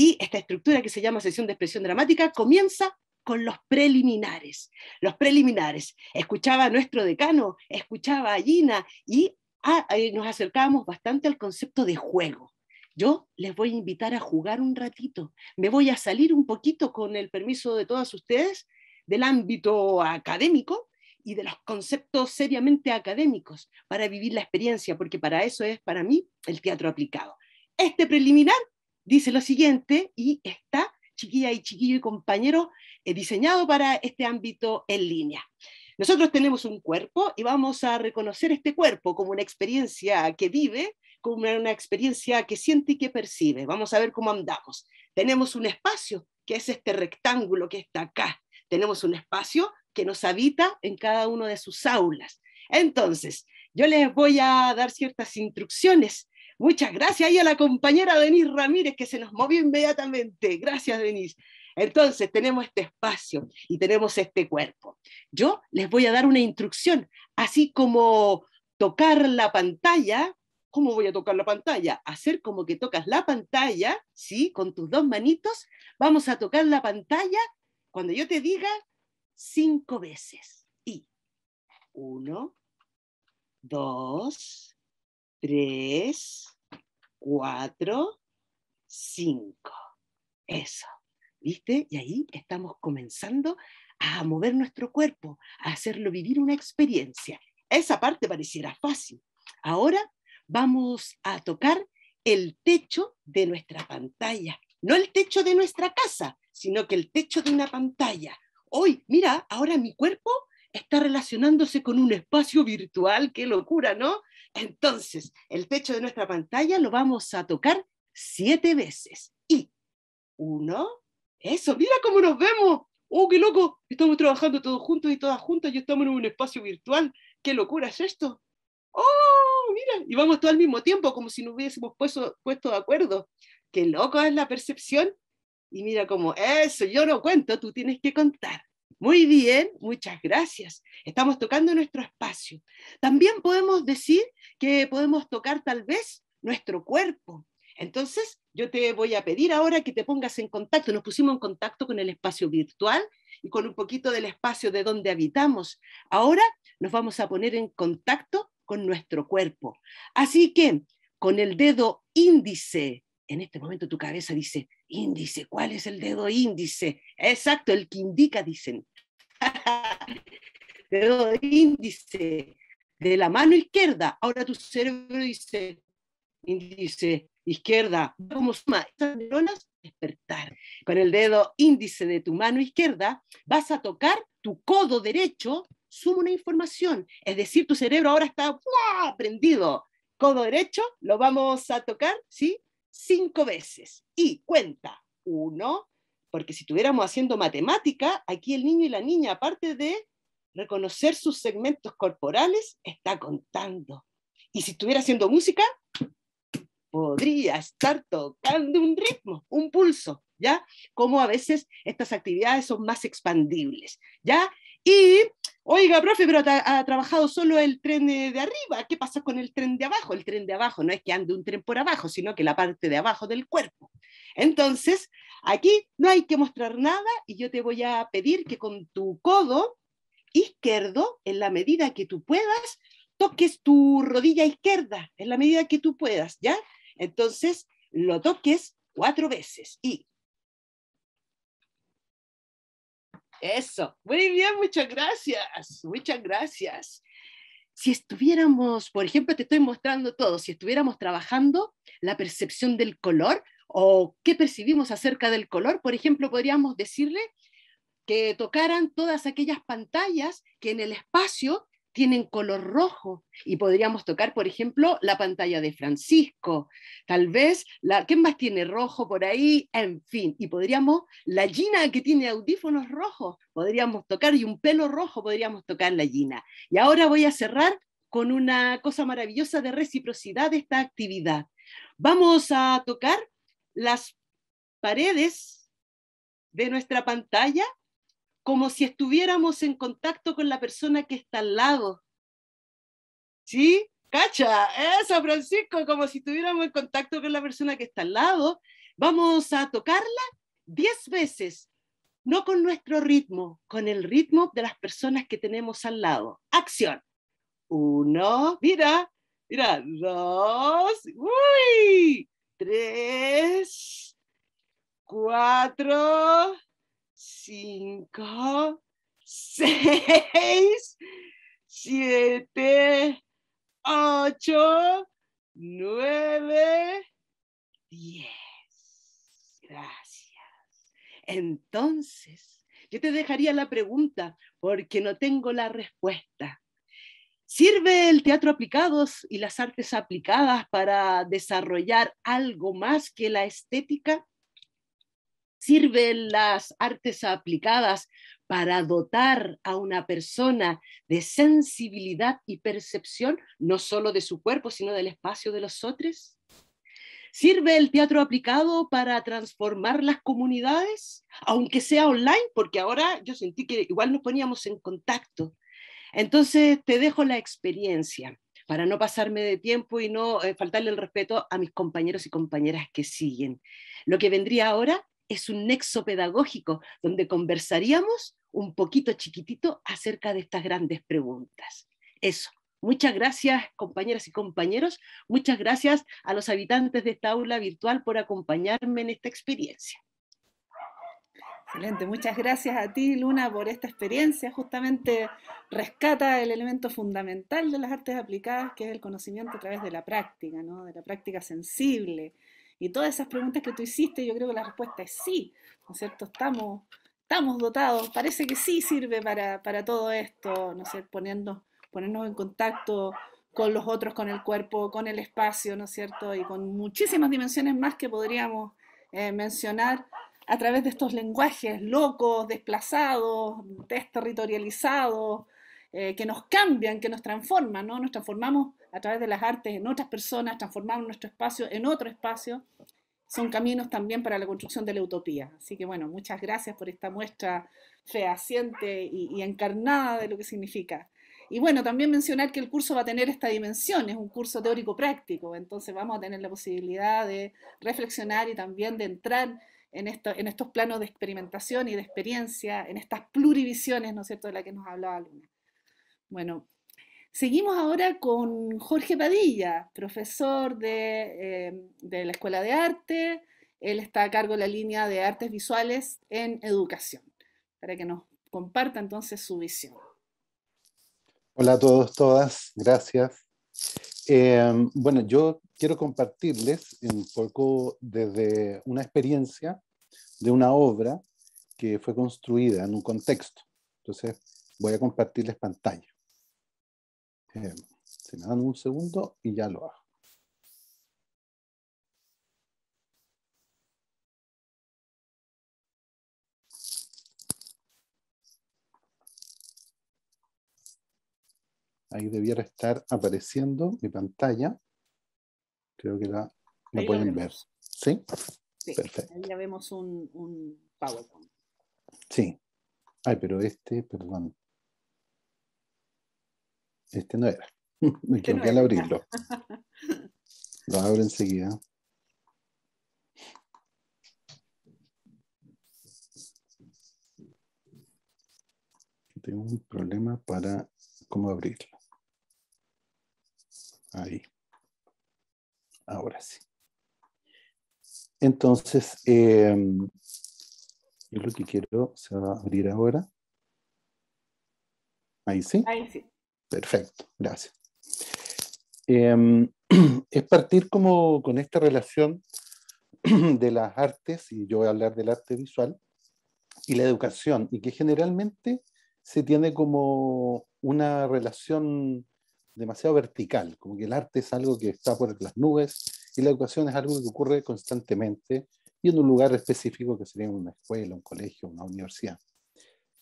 D: Y esta estructura que se llama sesión de expresión dramática comienza con los preliminares. Los preliminares. Escuchaba a nuestro decano, escuchaba a Gina y ah, eh, nos acercábamos bastante al concepto de juego. Yo les voy a invitar a jugar un ratito. Me voy a salir un poquito con el permiso de todas ustedes del ámbito académico y de los conceptos seriamente académicos para vivir la experiencia, porque para eso es para mí el teatro aplicado. Este preliminar dice lo siguiente y está, chiquilla y chiquillo y compañero, eh, diseñado para este ámbito en línea. Nosotros tenemos un cuerpo y vamos a reconocer este cuerpo como una experiencia que vive, como una, experiencia que siente y que percibe. Vamos a ver cómo andamos. Tenemos un espacio, que es este rectángulo que está acá. Tenemos un espacio que nos habita en cada uno de sus aulas. Entonces, yo les voy a dar ciertas instrucciones Muchas gracias y a la compañera Denise Ramírez que se nos movió inmediatamente. Gracias, Denise. Entonces, tenemos este espacio y tenemos este cuerpo. Yo les voy a dar una instrucción, así como tocar la pantalla. ¿Cómo voy a tocar la pantalla? Hacer como que tocas la pantalla, ¿sí? Con tus dos manitos. Vamos a tocar la pantalla cuando yo te diga cinco veces. Y uno, dos, tres, cuatro, cinco. Eso. ¿Viste? Y ahí estamos comenzando a mover nuestro cuerpo, a hacerlo vivir una experiencia. Esa parte pareciera fácil. Ahora vamos a tocar el techo de nuestra pantalla. No el techo de nuestra casa, sino que el techo de una pantalla. Hoy, mira, ahora mi cuerpo está relacionándose con un espacio virtual, qué locura, ¿no? Entonces, el techo de nuestra pantalla lo vamos a tocar siete veces. Y uno, eso, mira cómo nos vemos. ¡Oh, qué loco! Estamos trabajando todos juntos y todas juntas y estamos en un espacio virtual. ¡Qué locura es esto! ¡Oh, mira! Y vamos todos al mismo tiempo, como si nos hubiésemos puesto, de acuerdo. ¡Qué loco es la percepción! Y mira cómo, eso, yo no cuento, tú tienes que contar. Muy bien, muchas gracias. Estamos tocando nuestro espacio. También podemos decir que podemos tocar tal vez nuestro cuerpo. Entonces, yo te voy a pedir ahora que te pongas en contacto. Nos pusimos en contacto con el espacio virtual y con un poquito del espacio de donde habitamos. Ahora nos vamos a poner en contacto con nuestro cuerpo. Así que con el dedo índice, en este momento tu cabeza dice, Índice, ¿cuál es el dedo índice? Exacto, el que indica, dicen. dedo índice de la mano izquierda. Ahora tu cerebro dice, índice izquierda, Vamos suma neuronas, despertar. Con el dedo índice de tu mano izquierda vas a tocar tu codo derecho, suma una información. Es decir, tu cerebro ahora está aprendido prendido. Codo derecho, lo vamos a tocar, ¿sí? cinco veces y cuenta uno, porque si estuviéramos haciendo matemática, aquí el niño y la niña, aparte de reconocer sus segmentos corporales, está contando. Y si estuviera haciendo música, podría estar tocando un ritmo, un pulso, ¿ya? Como a veces estas actividades son más expandibles, ¿ya? Y Oiga, profe, pero ha, trabajado solo el tren de, de, arriba. ¿Qué pasa con el tren de abajo? El tren de abajo no es que ande un tren por abajo, sino que la parte de abajo del cuerpo. Entonces, aquí no hay que mostrar nada y yo te voy a pedir que con tu codo izquierdo, en la medida que tú puedas, toques tu rodilla izquierda, en la medida que tú puedas, ¿ya? Entonces, lo toques cuatro veces y Eso. Muy bien, muchas gracias. Muchas gracias. Si estuviéramos, por ejemplo, te estoy mostrando todo, si estuviéramos trabajando la percepción del color o qué percibimos acerca del color, por ejemplo, podríamos decirle que tocaran todas aquellas pantallas que en el espacio tienen color rojo y podríamos tocar, por ejemplo, la pantalla de Francisco, tal vez, la, ¿quién más tiene rojo por ahí? En fin, y podríamos, la Gina que tiene audífonos rojos, podríamos tocar, y un pelo rojo podríamos tocar la Gina. Y ahora voy a cerrar con una cosa maravillosa de reciprocidad de esta actividad. Vamos a tocar las paredes de nuestra pantalla como si estuviéramos en contacto con la persona que está al lado. ¿Sí? Cacha, eso Francisco, como si estuviéramos en contacto con la persona que está al lado, vamos a tocarla diez veces, no con nuestro ritmo, con el ritmo de las personas que tenemos al lado. Acción. Uno, mira, mira, dos, uy, tres, cuatro, 5, seis, 7, ocho, nueve, 10. Gracias. Entonces, yo te dejaría la pregunta porque no tengo la respuesta. ¿Sirve el teatro aplicados y las artes aplicadas para desarrollar algo más que la estética? sirven las artes aplicadas para dotar a una persona de sensibilidad y percepción, no solo de su cuerpo, sino del espacio de los otros? ¿Sirve el teatro aplicado para transformar las comunidades, aunque sea online? Porque ahora yo sentí que igual nos poníamos en contacto. Entonces, te dejo la experiencia para no pasarme de tiempo y no eh, faltarle el respeto a mis compañeros y compañeras que siguen. Lo que vendría ahora es un nexo pedagógico donde conversaríamos un poquito chiquitito acerca de estas grandes preguntas. Eso. Muchas gracias, compañeras y compañeros. Muchas gracias a los habitantes de esta aula
A: virtual por acompañarme en esta experiencia. Excelente, muchas gracias a ti, Luna, por esta experiencia. Justamente rescata el elemento fundamental de las artes aplicadas, que es el conocimiento a través de la práctica, de la práctica sensible, y todas esas preguntas que tú hiciste, yo creo que la respuesta es sí, ¿no es cierto? Estamos, dotados, parece que sí sirve para, todo esto, ¿no es cierto? Ponernos, en contacto con los otros, con el cuerpo, con el espacio, ¿no es cierto? Y con muchísimas dimensiones más que podríamos eh, mencionar a través de estos lenguajes locos, desplazados, desterritorializados, eh, que nos cambian, que nos transforman, ¿no? Nos transformamos a través de las artes en otras personas, transformar nuestro espacio en otro espacio, son caminos también para la construcción de la utopía. Así que bueno, muchas gracias por esta muestra fehaciente y, encarnada de lo que significa. Y bueno, también mencionar que el curso va a tener esta dimensión, es un curso teórico-práctico, entonces vamos a tener la posibilidad de reflexionar y también de entrar en, en estos planos de experimentación y de experiencia, en estas plurivisiones, ¿no es cierto?, de la que nos hablaba Luna. Bueno, Seguimos ahora con Jorge Padilla, profesor em, de, la Escuela de Arte. Él está a cargo de la línea de artes visuales en educación, para que nos comparta entonces su visión.
E: Hola a todos, todas, gracias. Em, bueno, yo quiero compartirles un poco desde una experiencia de una obra que fue construida en un contexto. Entonces, voy a compartirles pantalla. Eh, se me dan un segundo y ya lo hago. Ahí debiera estar apareciendo mi pantalla. Creo que la, pueden ver. ¿Sí?
A: Perfecto. ahí ya vemos un, un PowerPoint.
E: Sí. Ay, pero este, perdón, este no era. Me este equivoqué al abrirlo. Lo abro enseguida. Tengo un problema para cómo abrirlo. Ahí. Ahora sí. Entonces, eh, yo lo que quiero se va a abrir ahora. Ahí sí. Ahí sí. Perfecto, gracias. Em, es partir como con esta relación de las artes, y yo voy a hablar del arte visual, y la educación, y que generalmente se tiene como una relación demasiado vertical, como que el arte es algo que está por las nubes y la educación es algo que ocurre constantemente y en un lugar específico que sería una escuela, un colegio, una universidad.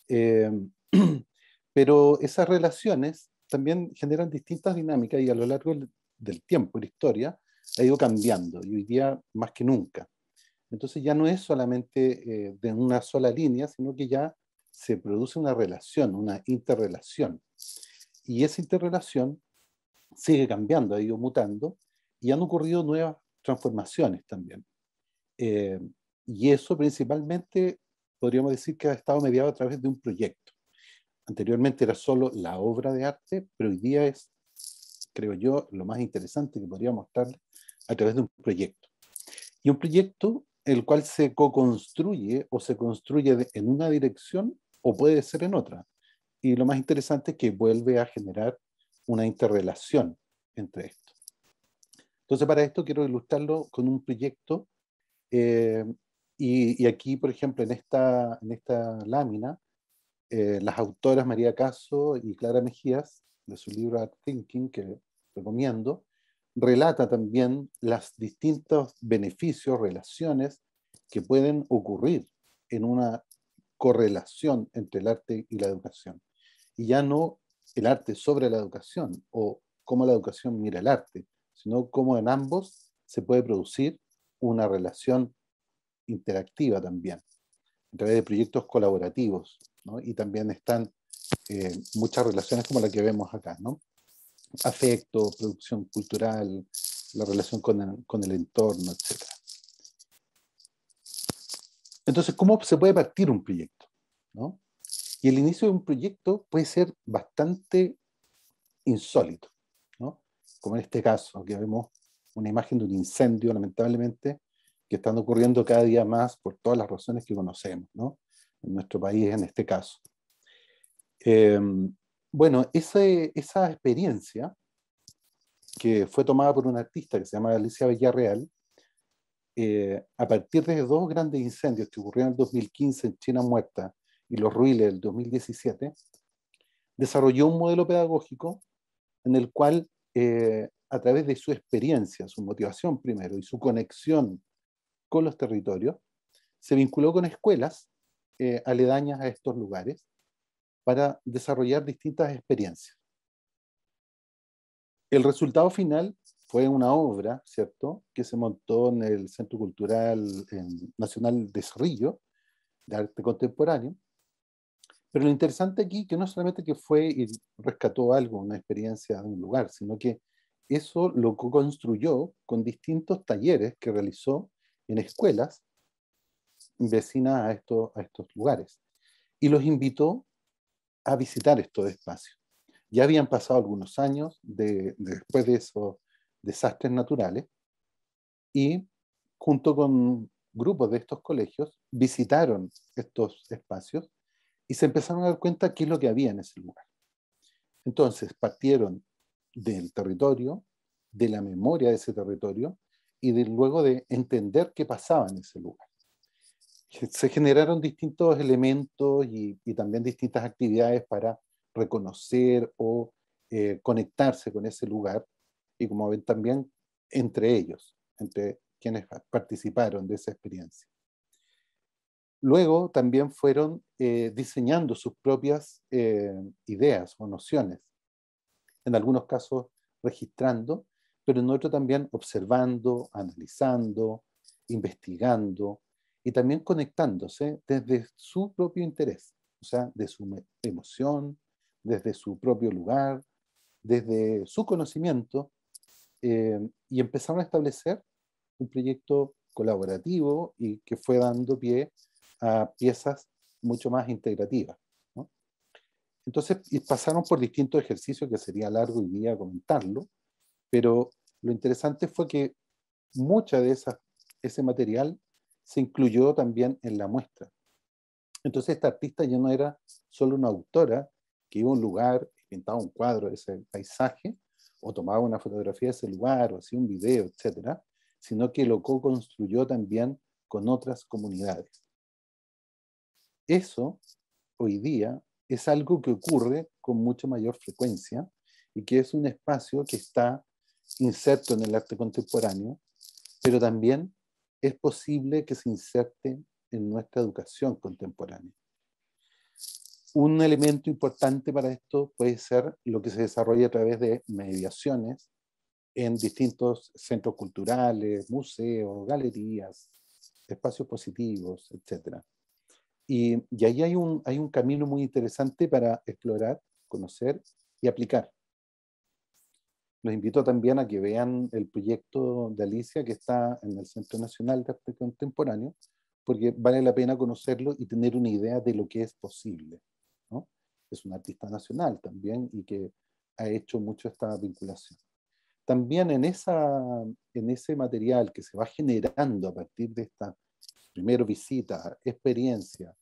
E: Em, pero esas relaciones también generan distintas dinámicas y a lo largo del tiempo, la historia, ha ido cambiando y hoy día más que nunca. Entonces ya no es solamente eh, de una sola línea, sino que ya se produce una relación, una interrelación. Y esa interrelación sigue cambiando, ha ido mutando y han ocurrido nuevas transformaciones también. Eh, y eso principalmente podríamos decir que ha estado mediado a través de un proyecto anteriormente era solo la obra de arte, pero hoy día es, creo yo, lo más interesante que podría mostrarle a través de un proyecto. Y un proyecto el cual se co-construye o se construye en una dirección o puede ser en otra. Y lo más interesante es que vuelve a generar una interrelación entre esto. Entonces, para esto quiero ilustrarlo con un proyecto. Eh, y, y, aquí, por ejemplo, en esta, en esta lámina, eh, las autoras María Caso y Clara Mejías, de su libro Thinking, que recomiendo, relata también los distintos beneficios, relaciones que pueden ocurrir en una correlación entre el arte y la educación. Y ya no el arte sobre la educación o cómo la educación mira el arte, sino cómo en ambos se puede producir una relación interactiva también, a través de proyectos colaborativos, y también están eh, muchas relaciones como la que vemos acá, ¿no? Afecto, producción cultural, la relación con el, entorno, etc. Entonces, ¿cómo se puede partir un proyecto? ¿no? Y el inicio de un proyecto puede ser bastante insólito, ¿no? como en este caso, que vemos una imagen de un incendio, lamentablemente, que están ocurriendo cada día más por todas las razones que conocemos. ¿no? nuestro país en este caso. Eh, bueno, esa experiencia que fue tomada por una artista que se llama Alicia Villarreal, eh, a partir de dos grandes incendios que ocurrieron en el 2015 en China Muerta y los Ruiles del 2017, desarrolló un modelo pedagógico en el cual, eh, a través de su experiencia, su motivación primero y su conexión con los territorios, se vinculó con escuelas eh, aledañas a estos lugares para desarrollar distintas experiencias. El resultado final fue una obra, ¿cierto?, que se montó en el Centro Cultural Nacional de Cerrillo, de arte contemporáneo. Pero lo interesante aquí, que no solamente que fue y rescató algo, una experiencia de un lugar, sino que eso lo construyó con distintos talleres que realizó en escuelas Vecina a, estos lugares. Y los invitó a visitar estos espacios. Ya habían pasado algunos años después de esos desastres naturales y junto con grupos de estos colegios visitaron estos espacios y se empezaron a dar cuenta qué es lo que había en ese lugar. Entonces partieron del territorio, de la memoria de ese territorio y luego de entender qué pasaba en ese lugar se generaron distintos elementos y, también distintas actividades para reconocer o eh, conectarse con ese lugar y como ven también entre ellos, entre quienes participaron de esa experiencia. Luego también fueron eh, diseñando sus propias eh, ideas o nociones, en algunos casos registrando, pero en otros también observando, analizando, investigando, y también conectándose desde su propio interés, o sea, de su emoción, desde su propio lugar, desde su conocimiento, eh, y empezaron a establecer un proyecto colaborativo y que fue dando pie a piezas mucho más integrativas. Entonces, pasaron por distintos ejercicios que sería largo y día comentarlo, pero lo interesante fue que mucha de ese material se incluyó también en la muestra. Entonces esta artista ya no era solo una autora que iba a un lugar, pintaba un cuadro de ese paisaje, o tomaba una fotografía de ese lugar, o hacía un video, etcétera, sino que lo co-construyó también con otras comunidades. Eso, hoy día, es algo que ocurre con mucha mayor frecuencia y que es un espacio que está inserto en el arte contemporáneo, pero también es posible que se inserte en nuestra educación contemporánea. Un elemento importante para esto puede ser lo que se desarrolla a través de mediaciones en distintos centros culturales, museos, galerías, espacios positivos, etc. Y, y ahí hay un camino muy interesante para explorar, conocer y aplicar los invito también a que vean el proyecto de Alicia que está en el Centro Nacional de Arte Contemporáneo, porque vale la pena conocerlo y tener una idea de lo que es posible. ¿no? Es una artista nacional también y que ha hecho mucho esta vinculación. También en, esa, en ese material que se va generando a partir de esta, primera visita, experiencia,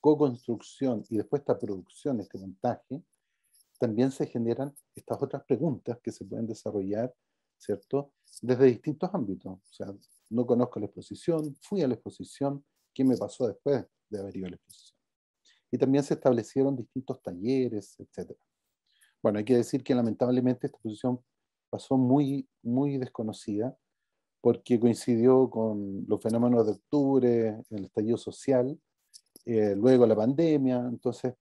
E: co-construcción y después esta producción, este montaje, también se generan estas otras preguntas que se pueden desarrollar, ¿cierto? Desde distintos ámbitos. O sea, no conozco la exposición, fui a la exposición, ¿qué me pasó después de haber ido a la exposición? Y también se establecieron distintos talleres, etc. Bueno, hay que decir que lamentablemente esta exposición pasó muy, muy desconocida porque coincidió con los fenómenos de octubre, el estallido social, eh, luego la pandemia, entonces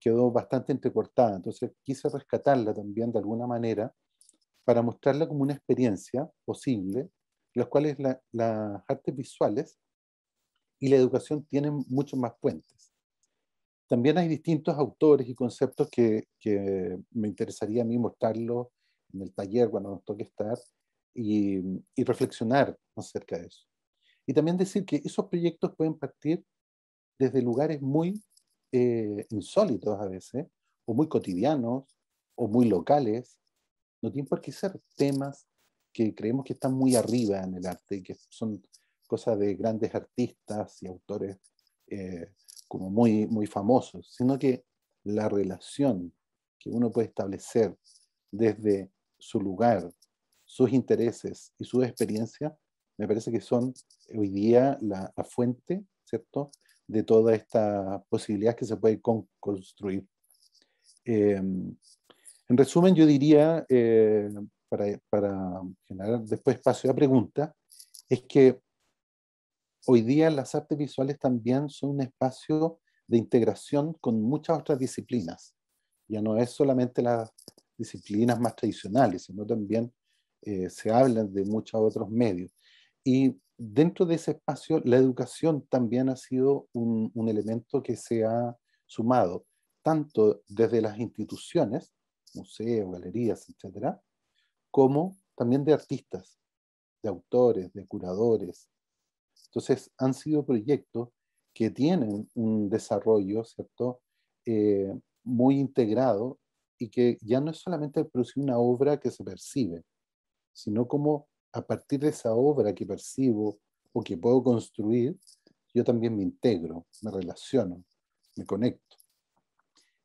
E: quedó bastante entrecortada. Entonces quise rescatarla también de alguna manera para mostrarla como una experiencia posible, las cuales las artes visuales y la educación tienen muchos más puentes. También hay distintos autores y conceptos que, me interesaría a mí mostrarlos en el taller cuando nos toque estar y, y reflexionar acerca de eso. Y también decir que esos proyectos pueden partir desde lugares muy eh, insólitos a veces, o muy cotidianos, o muy locales, no tienen por qué ser temas que creemos que están muy arriba en el arte, y que son cosas de grandes artistas y autores eh, como muy, muy famosos, sino que la relación que uno puede establecer desde su lugar, sus intereses y su experiencia, me parece que son hoy día la fuente, ¿cierto?, de toda esta posibilidad que se puede construir. Em, en resumen, yo diría, eh, para, para, generar después espacio a pregunta, es que hoy día las artes visuales también son un espacio de integración con muchas otras disciplinas. Ya no es solamente las disciplinas más tradicionales, sino también eh, se hablan de muchos otros medios. Y dentro de ese espacio, la educación también ha sido un, elemento que se ha sumado, tanto desde las instituciones, museos, galerías, etcétera, como también de artistas, de autores, de curadores. Entonces, han sido proyectos que tienen un desarrollo, ¿cierto?, eh, muy integrado y que ya no es solamente producir una obra que se percibe, sino como a partir de esa obra que percibo o que puedo construir, yo también me integro, me relaciono, me conecto.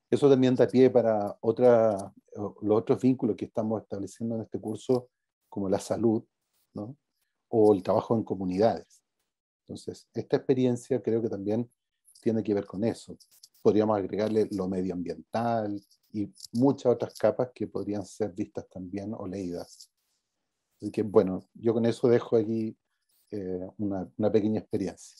E: Eso también da pie para los otros vínculos que estamos estableciendo en este curso, como la salud o el trabajo en comunidades. Entonces, esta experiencia creo que también tiene que ver con eso. Podríamos agregarle lo medioambiental y muchas otras capas que podrían ser vistas también o leídas Así que bueno, yo con eso dejo aquí eh, una, pequeña experiencia.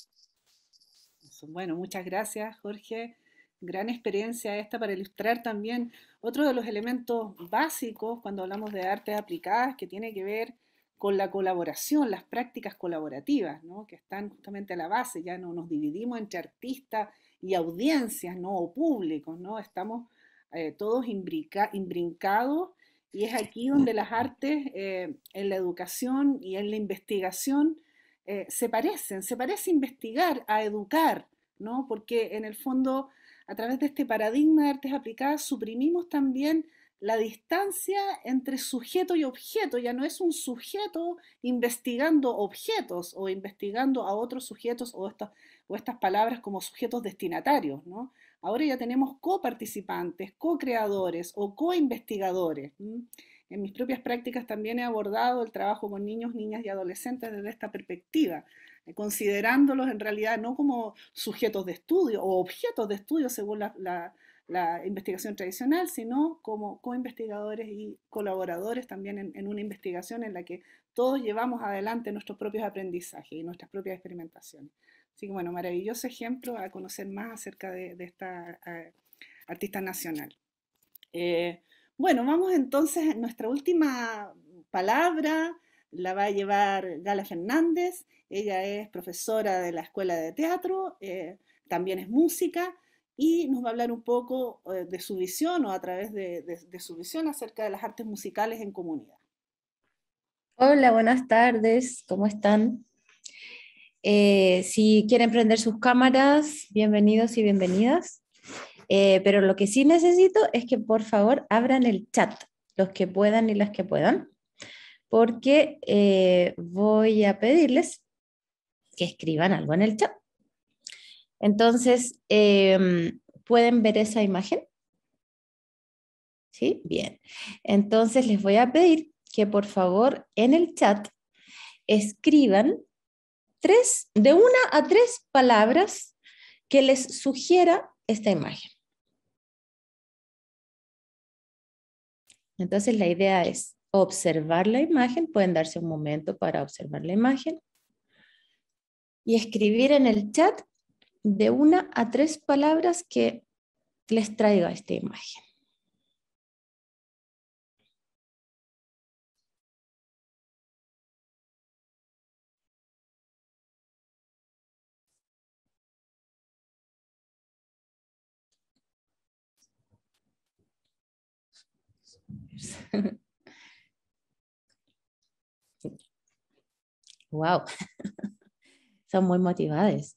A: Bueno, muchas gracias Jorge. Gran experiencia esta para ilustrar también otro de los elementos básicos cuando hablamos de artes aplicadas que tiene que ver con la colaboración, las prácticas colaborativas, ¿no? que están justamente a la base, ya no nos dividimos entre artistas y audiencias, ¿no? o públicos, ¿no? estamos eh, todos imbrica, imbrincados y es aquí donde las artes eh, en la educación y en la investigación eh, se parecen, se parece investigar a educar, ¿no? Porque en el fondo, a través de este paradigma de artes aplicadas, suprimimos también la distancia entre sujeto y objeto. Ya no es un sujeto investigando objetos o investigando a otros sujetos o, estas o estas palabras como sujetos destinatarios, ¿no? Ahora ya tenemos coparticipantes, co-creadores o co-investigadores. En mis propias prácticas también he abordado el trabajo con niños, niñas y adolescentes desde esta perspectiva, eh, considerándolos en realidad no como sujetos de estudio o objetos de estudio según la, investigación tradicional, sino como co-investigadores y colaboradores también en, una investigación en la que todos llevamos adelante nuestros propios aprendizajes y nuestras propias experimentaciones. Así que bueno, maravilloso ejemplo a conocer más acerca de, esta eh, artista nacional. Eh, bueno, vamos entonces, nuestra última palabra la va a llevar Gala Fernández. Ella es profesora de la Escuela de Teatro, eh, también es música y nos va a hablar un poco de su visión o a través de su visión acerca de las artes musicales en comunidad.
F: Hola, buenas tardes, ¿cómo están? Eh, si quieren prender sus cámaras, bienvenidos y bienvenidas. Eh, pero lo que sí necesito es que por favor abran el chat, los que puedan y las que puedan, porque eh, voy a pedirles que escriban algo en el chat. Entonces, em, ¿pueden ver esa imagen? ¿Sí? Bien. Entonces les voy a pedir que por favor en el chat escriban de una a tres palabras que les sugiera esta imagen. Entonces la idea es observar la imagen, pueden darse un momento para observar la imagen y escribir en el chat de una a tres palabras que les traiga esta imagen. wow. Son muy motivadas.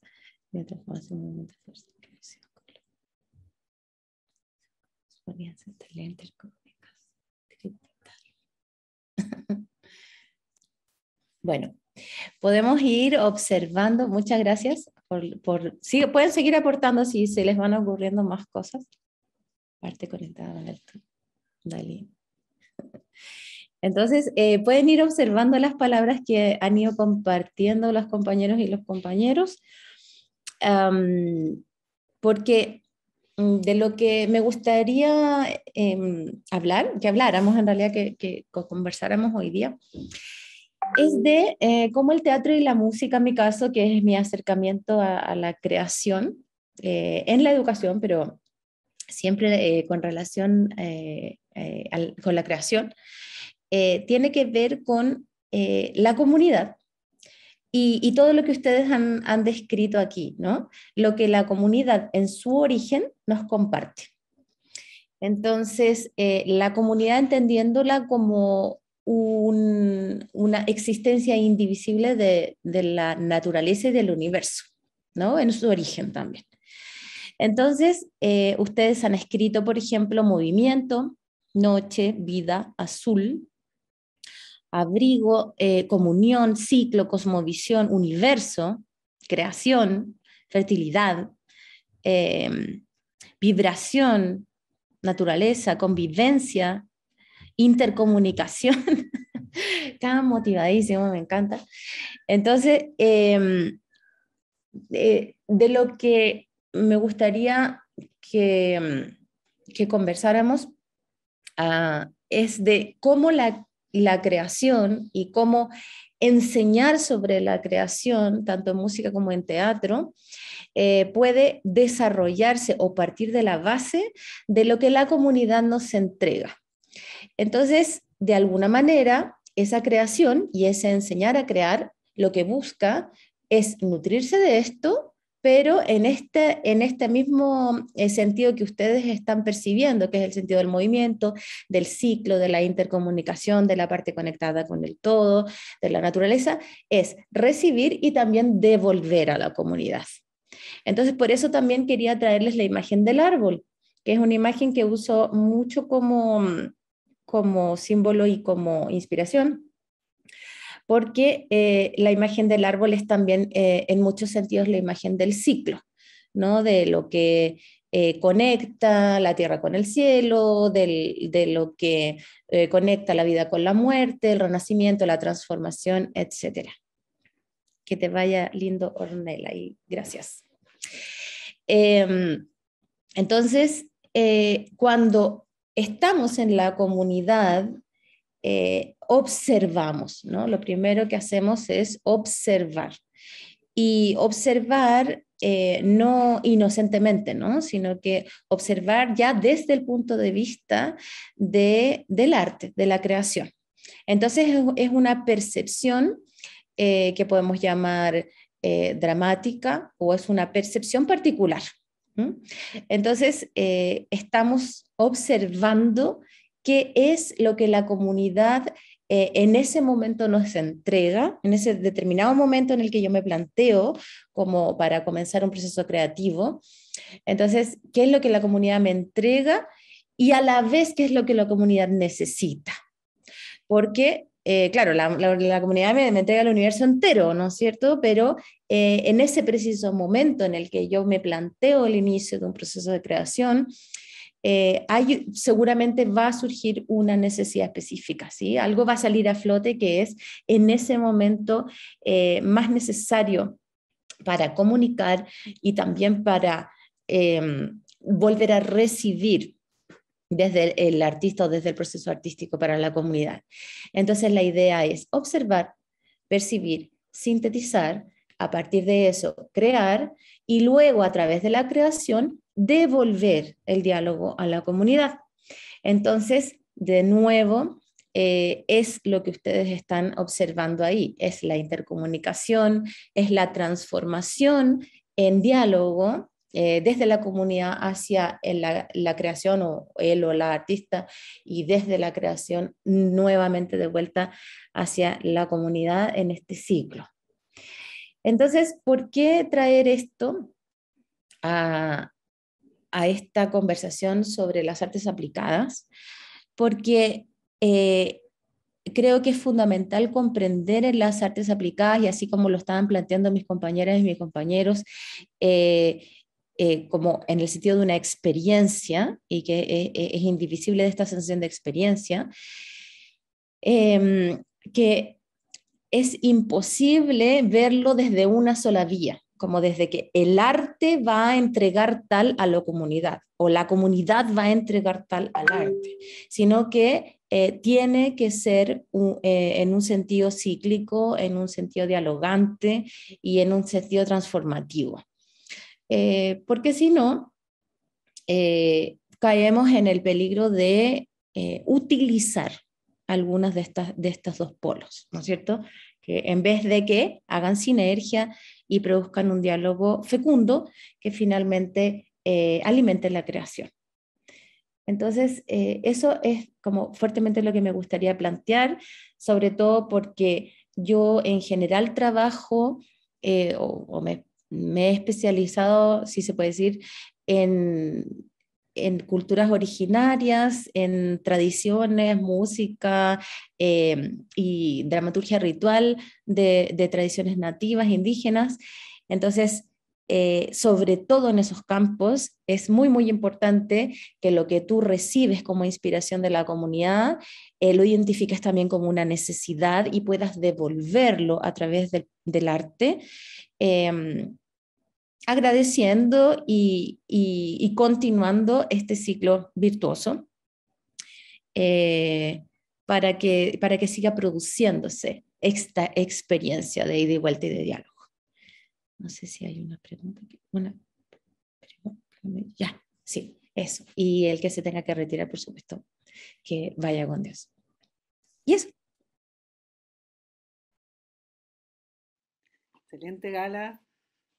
F: Bueno, podemos ir observando. Muchas gracias. Por, por pueden seguir aportando si se les van ocurriendo más cosas. Parte conectada Dalí. Entonces, eh, pueden ir observando las palabras que han ido compartiendo los compañeros y los compañeros, porque mm, de lo que me gustaría em, hablar, que habláramos en realidad, que, conversáramos hoy día, es de eh, cómo el teatro y la música, en mi caso, que es mi acercamiento a, a la creación eh, en la educación, pero siempre eh, con relación eh, con la creación, eh, tiene que ver con eh, la comunidad y, todo lo que ustedes han, descrito aquí, ¿no? Lo que la comunidad en su origen nos comparte. Entonces, la comunidad entendiéndola como una existencia indivisible de, la naturaleza y del universo, ¿no? En su origen también. Entonces, ustedes han escrito, por ejemplo, movimiento, noche, vida, azul, abrigo, eh, comunión, ciclo, cosmovisión, universo, creación, fertilidad, em, vibración, naturaleza, convivencia, intercomunicación. Estaba motivadísimo, me encanta. Entonces, em, de, lo que me gustaría que, em, que conversáramos Ah, es de cómo la, creación y cómo enseñar sobre la creación, tanto en música como en teatro, eh, puede desarrollarse o partir de la base de lo que la comunidad nos entrega. Entonces, de alguna manera, esa creación y ese enseñar a crear lo que busca es nutrirse de esto pero en este, en este mismo eh, sentido que ustedes están percibiendo, que es el sentido del movimiento, del ciclo, de la intercomunicación, de la parte conectada con el todo, de la naturaleza, es recibir y también devolver a la comunidad. Entonces, por eso también quería traerles la imagen del árbol, que es una imagen que uso mucho como símbolo y como inspiración porque eh, la imagen del árbol es también eh, en muchos sentidos la imagen del ciclo, ¿no? de lo que eh, conecta la tierra con el cielo, de lo que conecta la vida con la muerte, el renacimiento, la transformación, etc. Que te vaya lindo, Ornella, y gracias. Em, entonces, cuando estamos en la comunidad, observamos, ¿no? Lo primero que hacemos es observar. Y observar eh, no inocentemente, ¿no? sino que observar ya desde el punto de vista de, del arte, de la creación. Entonces es una percepción eh, que podemos llamar eh, dramática o es una percepción particular. Entonces estamos observando qué es lo que la comunidad eh, en ese momento no nos entrega, en ese determinado momento en el que yo me planteo como para comenzar un proceso creativo. Entonces, ¿qué es lo que la comunidad me entrega? Y a la vez, ¿qué es lo que la comunidad necesita? Porque eh, claro, la, comunidad me, entrega el universo entero, ¿no es cierto? Pero eh, en ese preciso momento en el que yo me planteo el inicio de un proceso de creación, eh, hay, seguramente va a surgir una necesidad específica, ¿sí? Algo va a salir a flote que es en ese momento eh, más necesario para comunicar y también para eh, volver a recibir desde el, el artista o desde el proceso artístico para la comunidad. Entonces la idea es observar, percibir, sintetizar, a partir de eso crear y luego a través de la creación devolver el diálogo a la comunidad. Entonces, de nuevo, eh, es lo que ustedes están observando ahí, es la intercomunicación, es la transformación en diálogo eh, desde la comunidad hacia eh, la, la, creación o él o la artista y desde la creación nuevamente de vuelta hacia la comunidad en este ciclo. Entonces, ¿por qué traer esto a, a esta conversación sobre las artes aplicadas, porque eh, creo que es fundamental comprender en las artes aplicadas, y así como lo estaban planteando mis compañeras y mis compañeros, eh, eh, como en el sentido de una experiencia, y que es, es indivisible de esta sensación de experiencia, em, que es imposible verlo desde una sola vía como desde que el arte va a entregar tal a la comunidad o la comunidad va a entregar tal al arte, sino que eh, tiene que ser eh, en un sentido cíclico, en un sentido dialogante y en un sentido transformativo. Eh, porque si no, caemos en el peligro de utilizar algunas de estas, de estos dos polos, ¿no es cierto? Que en vez de que hagan sinergia, y produzcan un diálogo fecundo que finalmente eh, alimente la creación. Entonces, eh, eso es como fuertemente lo que me gustaría plantear, sobre todo porque yo en general trabajo eh, o, me, he especializado, si se puede decir, en, en culturas originarias, en tradiciones, música em, y dramaturgia ritual de, tradiciones nativas, indígenas. Entonces, eh, sobre todo en esos campos, es muy, muy importante que lo que tú recibes como inspiración de la comunidad eh, lo identifiques también como una necesidad y puedas devolverlo a través del arte. Em, agradeciendo y, continuando este ciclo virtuoso eh, para, que, para que siga produciéndose esta experiencia de ida y vuelta y de diálogo. No sé si hay una pregunta. Una Ya, sí, eso.
G: Y el que se tenga que retirar, por supuesto, que vaya con Dios. Y eso.
A: Excelente gala,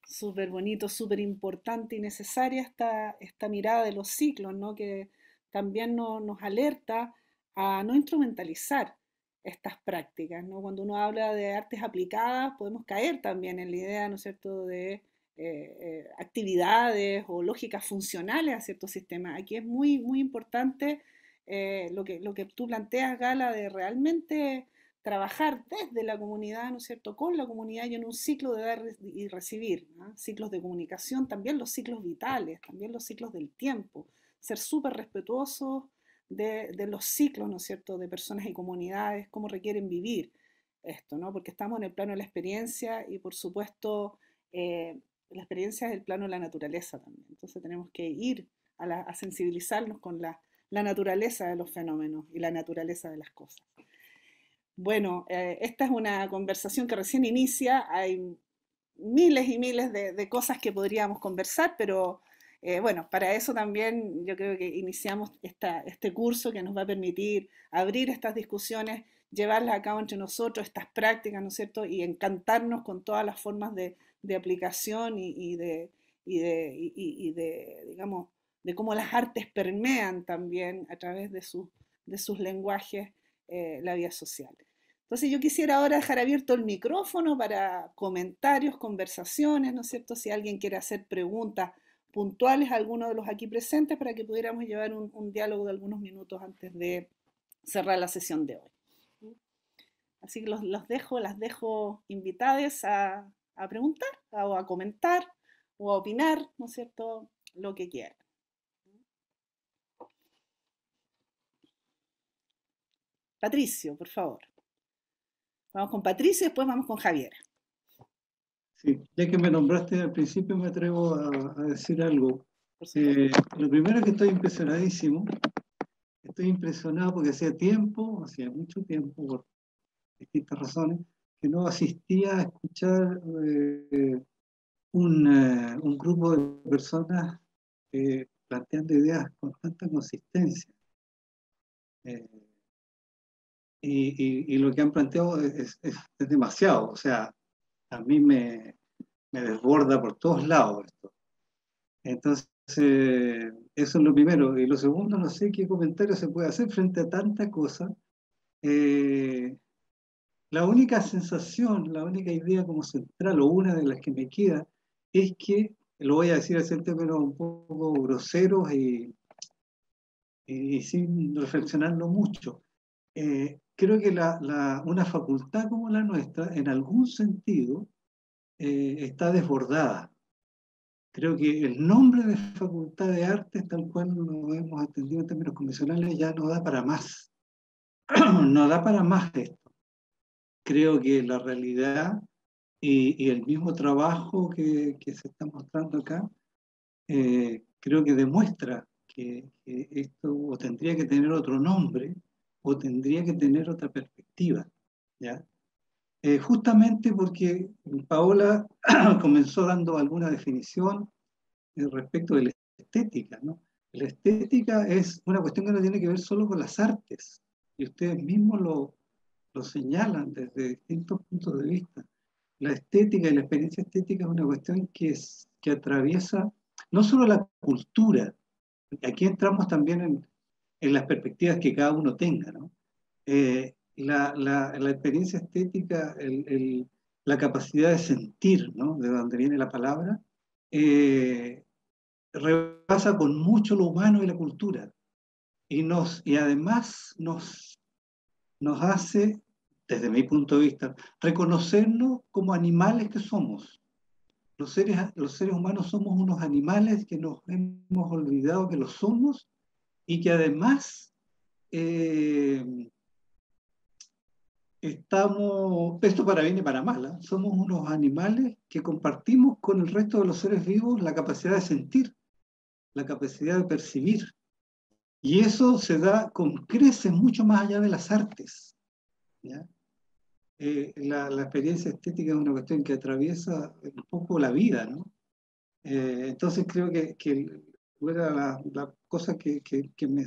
A: súper bonito, súper importante y necesaria esta, esta mirada de los ciclos, ¿no? que también nos alerta a no instrumentalizar estas prácticas. Cuando uno habla de artes aplicadas, podemos caer también en la idea, ¿no es cierto?, de eh, eh, actividades o lógicas funcionales a ciertos sistemas. Aquí es muy, muy importante eh, lo, que, lo que tú planteas, Gala, de realmente trabajar desde la comunidad, ¿no es cierto?, con la comunidad y en un ciclo de dar y recibir, ciclos de comunicación, también los ciclos vitales, también los ciclos del tiempo, ser súper respetuosos de, los ciclos, ¿no es cierto?, de personas y comunidades, cómo requieren vivir esto, ¿no? Porque estamos en el plano de la experiencia y, por supuesto, eh, la experiencia es el plano de la naturaleza también. Entonces tenemos que ir a, sensibilizarnos con la naturaleza de los fenómenos y la naturaleza de las cosas. Bueno, eh, esta es una conversación que recién inicia. Hay miles y miles de, cosas que podríamos conversar, pero eh, bueno, para eso también yo creo que iniciamos este curso que nos va a permitir abrir estas discusiones, llevarlas a cabo entre nosotros, estas prácticas, ¿no es cierto? Y encantarnos con todas las formas de, aplicación y, de, digamos, de cómo las artes permean también a través de, de sus lenguajes eh, la vía social. Entonces yo quisiera ahora dejar abierto el micrófono para comentarios, conversaciones, ¿no es cierto? Si alguien quiere hacer preguntas puntuales a alguno de los aquí presentes para que pudiéramos llevar un, diálogo de algunos minutos antes de cerrar la sesión de hoy. Así que los, dejo, las dejo invitadas a, preguntar o a comentar o a opinar, ¿no es cierto? Lo que quieran. Patricio, por favor. Vamos con Patricio y después vamos con Javier.
H: Sí, ya que me nombraste al principio me atrevo a, decir algo. Eh, lo primero es que estoy impresionadísimo. Estoy impresionado porque hacía tiempo, hacía mucho tiempo, por distintas razones, que no asistía a escuchar eh, eh, un, grupo de personas planteando ideas con tanta consistencia y, lo que han planteado es, es, es, demasiado. O sea, a mí me, me desborda por todos lados esto. Entonces, eso es lo primero. Y lo segundo, no sé qué comentario se puede hacer frente a tanta cosa. Eh, la única sensación, la única idea como central o una de las que me queda es que, lo voy a decir a en términos un poco groseros y, sin reflexionarlo mucho, eh, creo que la, una facultad como la nuestra, en algún sentido, eh, está desbordada. Creo que el nombre de Facultad de arte, tal cual lo hemos atendido en términos convencionales, ya no da para más. no da para más esto. Creo que la realidad y, el mismo trabajo que, se está mostrando acá, eh, creo que demuestra que, esto tendría que tener otro nombre, o tendría que tener otra perspectiva. ¿ya? Eh, justamente porque Paola comenzó dando alguna definición eh, respecto de la estética. ¿no? La estética es una cuestión que no tiene que ver solo con las artes, y ustedes mismos lo, lo señalan desde distintos puntos de vista. La estética y la experiencia estética es una cuestión que, que atraviesa no solo la cultura, aquí entramos también en, en las perspectivas que cada uno tenga. Eh, la, experiencia estética, la capacidad de sentir, de donde viene la palabra, eh, con mucho lo humano y la cultura. Y, nos, y además nos, nos hace, desde mi punto de vista, reconocernos como animales que somos. Los seres, los seres humanos somos unos animales que nos hemos olvidado que lo somos y que además eh, estamos, esto para bien y para mal, ¿eh? somos unos animales que compartimos con el resto de los seres vivos la capacidad de sentir, la capacidad de percibir. Y eso se da con creces mucho más allá de las artes. Eh, la, experiencia estética es una cuestión que atraviesa un poco la vida, entonces creo que, que la, cosa que, me,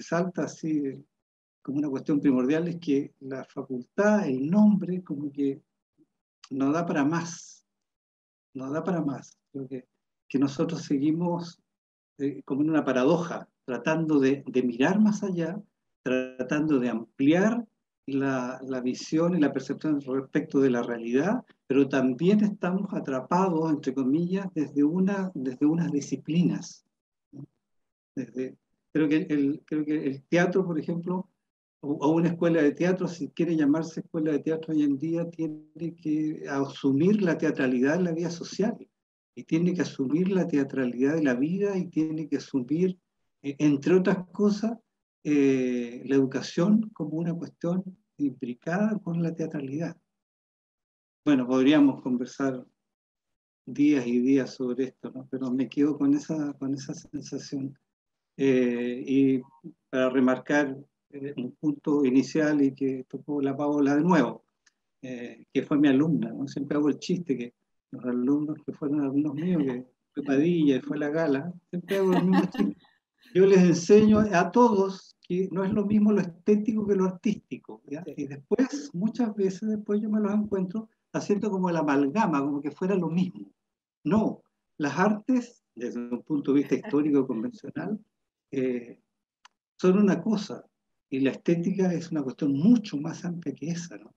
H: salta así como una cuestión primordial, es que la facultad, el nombre, como que no da para más, nos da para más. que, nosotros seguimos eh, como en una paradoja, tratando de, mirar más allá, tratando de ampliar la, visión y la percepción respecto de la realidad, pero también estamos atrapados, entre comillas, desde, una, desde unas disciplinas creo, que el, creo que el teatro, por ejemplo, o, una escuela de teatro, si quiere llamarse escuela de teatro hoy en día, tiene que asumir la teatralidad de la vida social y tiene que asumir la teatralidad de la vida y tiene que asumir, e, entre otras cosas, eh, la educación como una cuestión implicada con la teatralidad. Bueno, podríamos conversar días y días sobre esto, pero me quedo con esa, con esa sensación. Eh, y para remarcar eh, un punto inicial y que tocó la Paola de nuevo, eh, que fue mi alumna, siempre hago el chiste que los alumnos que fueron alumnos míos, que fue Padilla y fue la gala, Yo les enseño a todos que no es lo mismo lo estético que lo artístico. Y después, muchas veces después yo me los encuentro haciendo como la amalgama, como que fuera lo mismo. No, las artes, desde un punto de vista histórico convencional, eh, son una cosa y la estética es una cuestión mucho más amplia que esa, ¿no?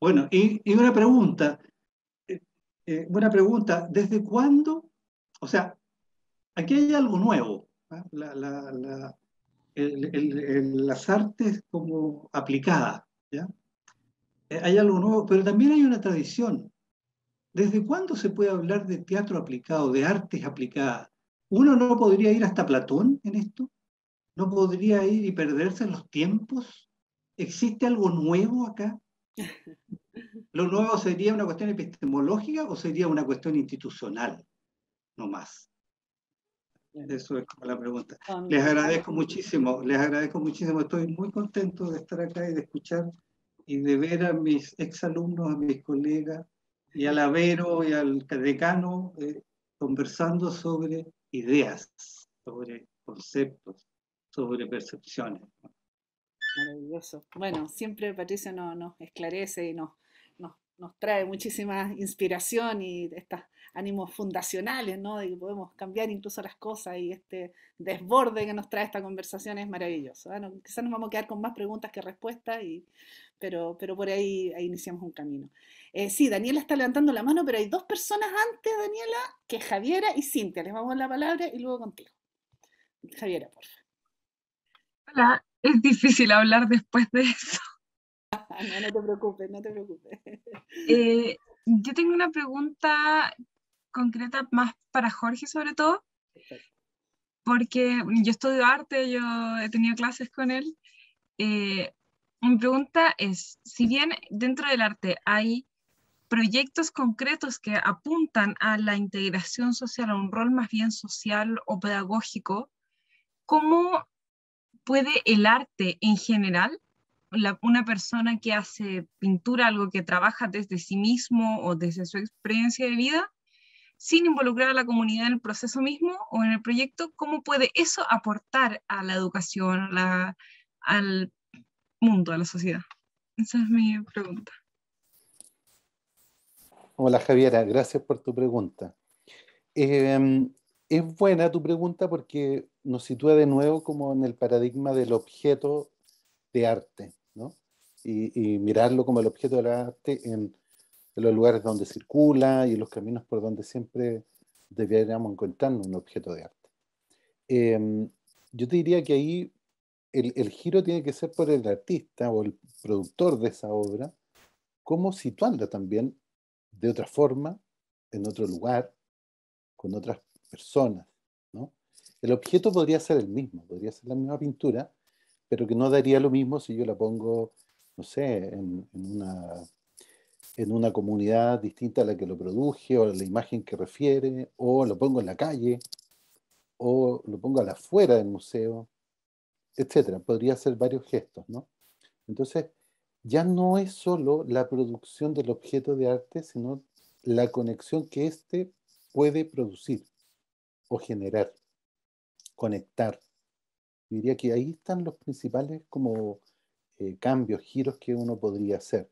H: Bueno, y, una pregunta, eh, eh, una pregunta, ¿desde cuándo? O sea, aquí hay algo nuevo, las artes como aplicadas, ¿ya? hay algo nuevo, pero también hay una tradición. ¿Desde cuándo se puede hablar de teatro aplicado, de artes aplicadas? ¿Uno no podría ir hasta Platón en esto? ¿No podría ir y perderse en los tiempos? ¿Existe algo nuevo acá? ¿Lo nuevo sería una cuestión epistemológica o sería una cuestión institucional? No más. Eso es la pregunta. Ah, les agradezco muchísimo, les agradezco muchísimo. Estoy muy contento de estar acá y de escuchar y de ver a mis exalumnos, a mis colegas y al Avero y al decano eh, conversando sobre ideas, sobre conceptos, sobre percepciones.
A: Maravilloso. Bueno, siempre Patricia nos, esclarece y nos, nos, nos trae muchísima inspiración y estas ánimos fundacionales, ¿no? De que podemos cambiar incluso las cosas y este desborde que nos trae esta conversación es maravilloso. Bueno, ¿eh? quizás nos vamos a quedar con más preguntas que respuestas, pero, pero por ahí, iniciamos un camino. Eh, sí, Daniela está levantando la mano, pero hay dos personas antes, Daniela, que Javiera y Cintia. Les vamos a la palabra y luego contigo. Javiera, por favor.
C: Hola, es difícil hablar después de eso.
A: No, no te preocupes, no te preocupes.
C: Eh, yo tengo una pregunta concreta más para Jorge sobre todo, porque yo estudio arte, yo he tenido clases con él. Eh, mi pregunta es, si bien dentro del arte hay proyectos concretos que apuntan a la integración social, a un rol más bien social o pedagógico, ¿cómo puede el arte en general, una persona que hace pintura, algo que trabaja desde sí mismo o desde su experiencia de vida, sin involucrar a la comunidad en el proceso mismo o en el proyecto, ¿cómo puede eso
G: aportar a la educación, al mundo, a la sociedad? Esa es mi pregunta.
E: Hola Javiera, gracias por tu pregunta. Em, es buena tu pregunta porque nos sitúa de nuevo como en el paradigma del objeto de arte, ¿no? Y, y mirarlo como el objeto del arte en en los lugares donde circula y en los caminos por donde siempre deberíamos encontrar un objeto de arte. Em, yo te diría que ahí el, el, giro tiene que ser por el artista o el productor de esa obra, como situarla también de otra forma, en otro lugar, con otras personas. ¿no? El objeto podría ser el mismo, podría ser la misma pintura, pero que no daría lo mismo si yo la pongo, no sé, en una en una comunidad distinta a la que lo produce o a la imagen que refiere, o lo pongo en la calle, o lo pongo a la afuera del museo, etcétera. Podría ser varios gestos, ¿no? Entonces, ya no es solo la producción del objeto de arte, sino la conexión que éste puede producir o generar, conectar. diría que ahí están los principales como eh, cambios, giros que uno podría hacer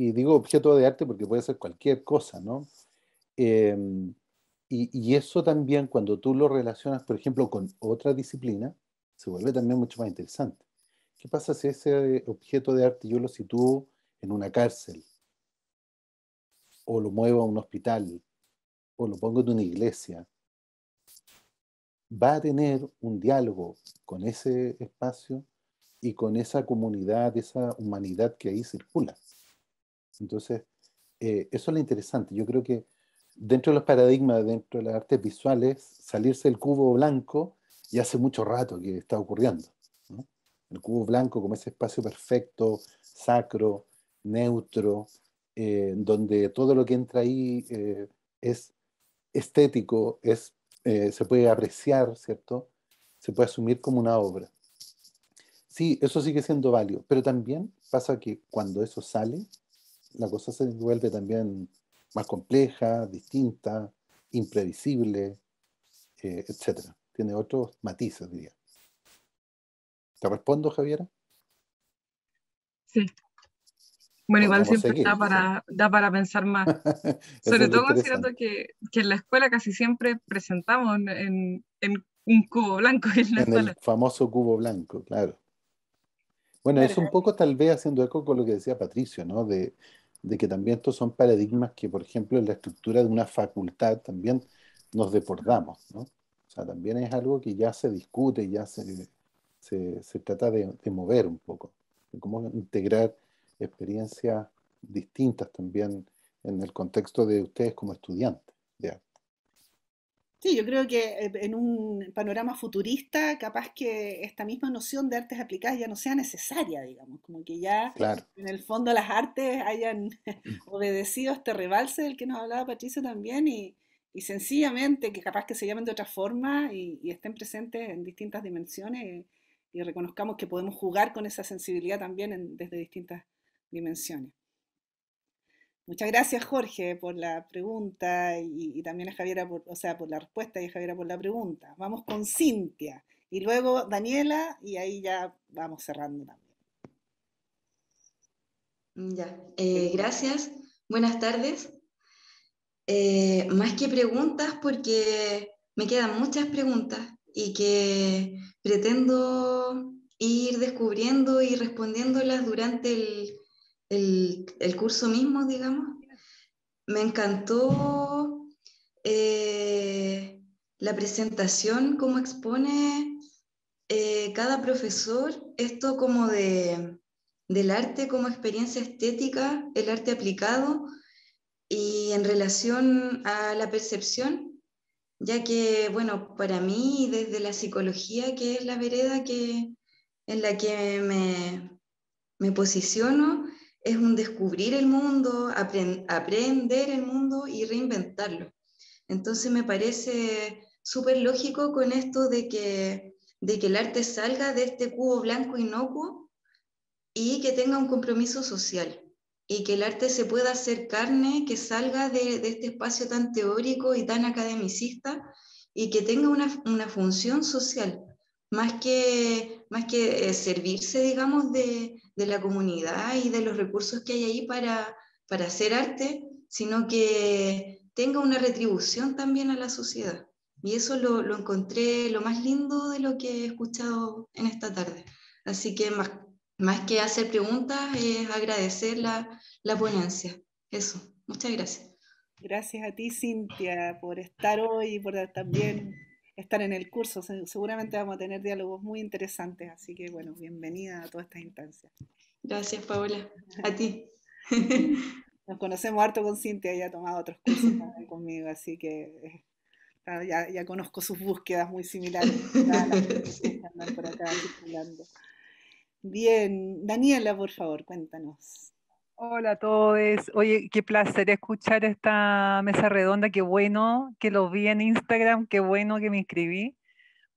E: y digo objeto de arte porque puede ser cualquier cosa, ¿no? Em, y, y, eso también cuando tú lo relacionas, por ejemplo, con otra disciplina, se vuelve también mucho más interesante. ¿Qué pasa si ese objeto de arte yo lo sitúo en una cárcel? O lo muevo a un hospital, o lo pongo en una iglesia. Va a tener un diálogo con ese espacio y con esa comunidad, esa humanidad que ahí circula. Entonces, eh, eso es lo interesante. Yo creo que dentro de los paradigmas, dentro de las artes visuales, salirse del cubo blanco ya hace mucho rato que está ocurriendo. El cubo blanco como ese espacio perfecto, sacro, neutro, eh, donde todo lo que entra ahí eh, es estético, es, se puede apreciar, ¿cierto? Se puede asumir como una obra. Sí, eso sigue siendo válido, pero también pasa que cuando eso sale, la cosa se vuelve también más compleja, distinta, imprevisible, etc. Eh, etcétera. Tiene otros matices, diría. ¿Te respondo, Javiera?
I: Sí. Bueno, igual siempre da, para, para pensar más. Sobre todo considerando que, en la escuela casi siempre presentamos en, un cubo blanco. En, la el
E: famoso cubo blanco, claro. Bueno, es un poco tal vez haciendo eco con lo que decía Patricio, ¿no? De, de que también estos son paradigmas que, por ejemplo, en la estructura de una facultad también nos deportamos, ¿no? O sea, también es algo que ya se discute, ya se, se, trata de, de, mover un poco, de cómo integrar experiencias distintas también en el contexto de ustedes como estudiantes. De arte.
A: Sí, yo creo que eh, en un panorama futurista, capaz que esta misma noción de artes aplicadas ya no sea necesaria, digamos, como que ya en el fondo las artes hayan obedecido este rebalse del que nos hablaba Patricio también y, sencillamente que capaz que se llamen de otra forma y, estén presentes en distintas dimensiones y, reconozcamos que podemos jugar con esa sensibilidad también desde distintas dimensiones. Muchas gracias, Jorge, por la pregunta y, también a Javiera, por, o sea, por la respuesta y a Javiera por la pregunta. Vamos con Cintia y luego Daniela y ahí ya vamos cerrando también.
G: Ya, eh, gracias. Buenas tardes. Eh, más que preguntas, porque me quedan muchas preguntas y que pretendo ir descubriendo y respondiéndolas durante el el, curso mismo, digamos, me encantó eh, la presentación, cómo expone eh, cada profesor esto como del arte como experiencia estética, el arte aplicado y en relación a la percepción, ya que, bueno, para mí desde la psicología, que es la vereda en la que me posiciono, es un descubrir el mundo, aprender el mundo y reinventarlo. Entonces me parece súper lógico con esto de que, de que el arte salga de este cubo blanco inocuo y que tenga un compromiso social y que el arte se pueda hacer carne, que salga de, este espacio tan teórico y tan academicista y que tenga una, una función social más que, más que eh, servirse, digamos, de, de, la comunidad y de los recursos que hay ahí para, para hacer arte, sino que tenga una retribución también a la sociedad. Y eso lo, lo, encontré lo más lindo de lo que he escuchado en esta tarde. Así que más, más que hacer preguntas, es agradecer la, la ponencia. Eso, muchas gracias. Gracias a ti,
A: Cintia, por estar hoy y por también estar en el curso. Seguramente vamos a tener diálogos muy interesantes, así que bueno, bienvenida a todas estas instancias.
C: Gracias, Paola.
A: A ti. Nos conocemos harto con Cintia, ella ha tomado otros cursos conmigo, así que eh, ah, ya, conozco sus búsquedas muy similares. Bien, Daniela, por favor, cuéntanos.
I: Hola a todos. Oye, qué placer escuchar esta mesa redonda. Qué bueno que lo vi en Instagram. Qué bueno que me inscribí,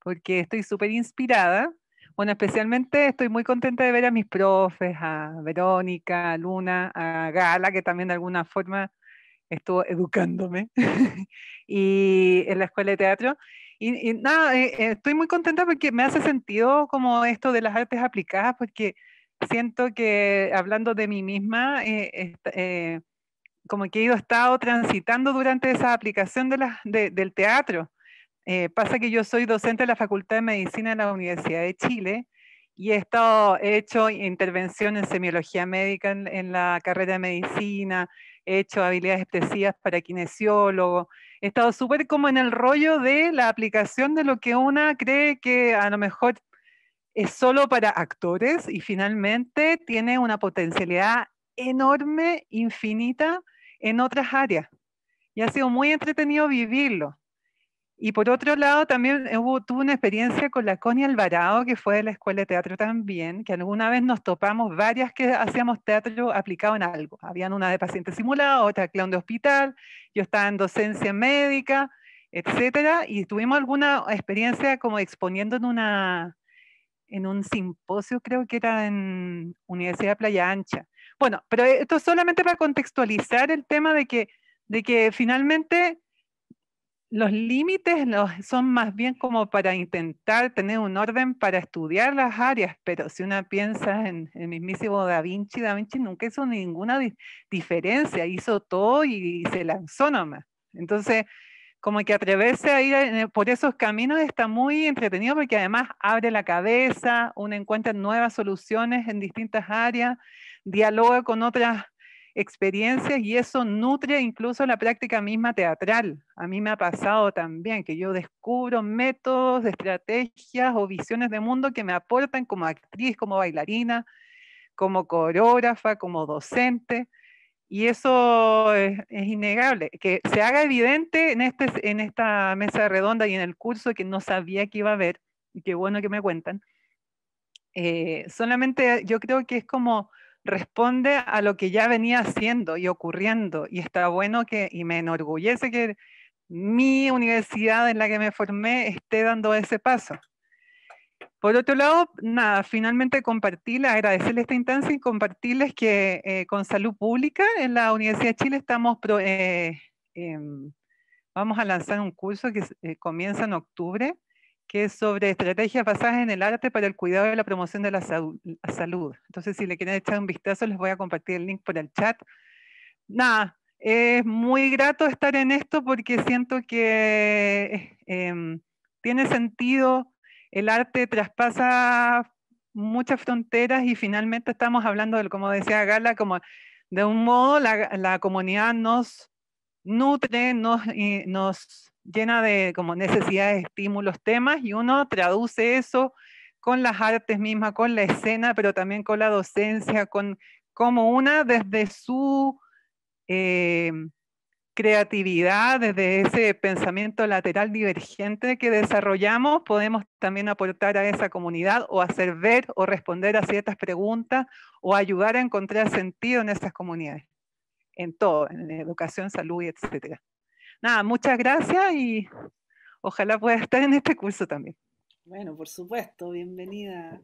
I: porque estoy súper inspirada. Bueno, especialmente estoy muy contenta de ver a mis profes, a Verónica, a Luna, a Gala, que también de alguna forma estuvo educándome y en la escuela de teatro. Y, nada, eh, eh, estoy muy contenta porque me hace sentido como esto de las artes aplicadas, porque siento que hablando de mí misma, eh, eh, como que he estado transitando durante esa aplicación de del teatro. Eh, pasa que yo soy docente de la Facultad de Medicina de la Universidad de Chile y he, estado, hecho intervención en semiología médica en, la carrera de medicina, he hecho habilidades especiales para kinesiólogo, he estado súper como en el rollo de la aplicación de lo que una cree que a lo mejor es solo para actores y finalmente tiene una potencialidad enorme, infinita en otras áreas. Y ha sido muy entretenido vivirlo. Y por otro lado, también hubo, tuve una experiencia con la Connie Alvarado, que fue de la Escuela de Teatro también, que alguna vez nos topamos varias que hacíamos teatro aplicado en algo. Habían una de paciente simulado, otra clown de hospital, yo estaba en docencia médica, etcétera, y tuvimos alguna experiencia como exponiendo en una, en un simposio, creo que era en Universidad de Playa Ancha. Bueno, pero esto solamente para contextualizar el tema de que, de que finalmente los límites son más bien como para intentar tener un orden para estudiar las áreas, pero si una piensa en el mismísimo Da Vinci, Da Vinci nunca hizo ninguna diferencia, hizo todo y se lanzó nomás. Entonces, como que atreverse a ir por esos caminos está muy entretenido porque además abre la cabeza, uno encuentra nuevas soluciones en distintas áreas, dialoga con otras experiencias y eso nutre incluso la práctica misma teatral. A mí me ha pasado también que yo descubro métodos, estrategias o visiones de mundo que me aportan como actriz, como bailarina, como coreógrafa, como docente. Y eso es, innegable. Que se haga evidente en, este, en esta mesa redonda y en el curso que no sabía que iba a haber, y qué bueno que me cuentan. Eh, solamente yo creo que es como responde a lo que ya venía haciendo y ocurriendo. Y está bueno que, y me enorgullece que mi universidad en la que me formé esté dando ese paso. Por otro lado, nada, finalmente compartir, agradecerles esta instancia y compartirles que eh, con Salud Pública en la Universidad de Chile estamos, eh, em, vamos a lanzar un curso que eh, comienza en octubre, que es sobre estrategias basadas en el arte para el cuidado y la promoción de la, la salud. Entonces, si le quieren echar un vistazo, les voy a compartir el link por el chat. Nada, es muy grato estar en esto porque siento que em, tiene sentido el arte traspasa muchas fronteras y finalmente estamos hablando, del, como decía Gala, como de un modo la, comunidad nos nutre, nos, nos llena de como necesidades, estímulos, temas y uno traduce eso con las artes mismas, con la escena, pero también con la docencia, con como una desde su eh, creatividad, desde ese pensamiento lateral divergente que desarrollamos, podemos también aportar a esa comunidad o hacer ver o responder a ciertas preguntas o ayudar a encontrar sentido en esas comunidades, en todo, en educación, salud, etcétera. Nada, muchas gracias y ojalá pueda estar en este curso también.
A: Bueno, por supuesto, bienvenida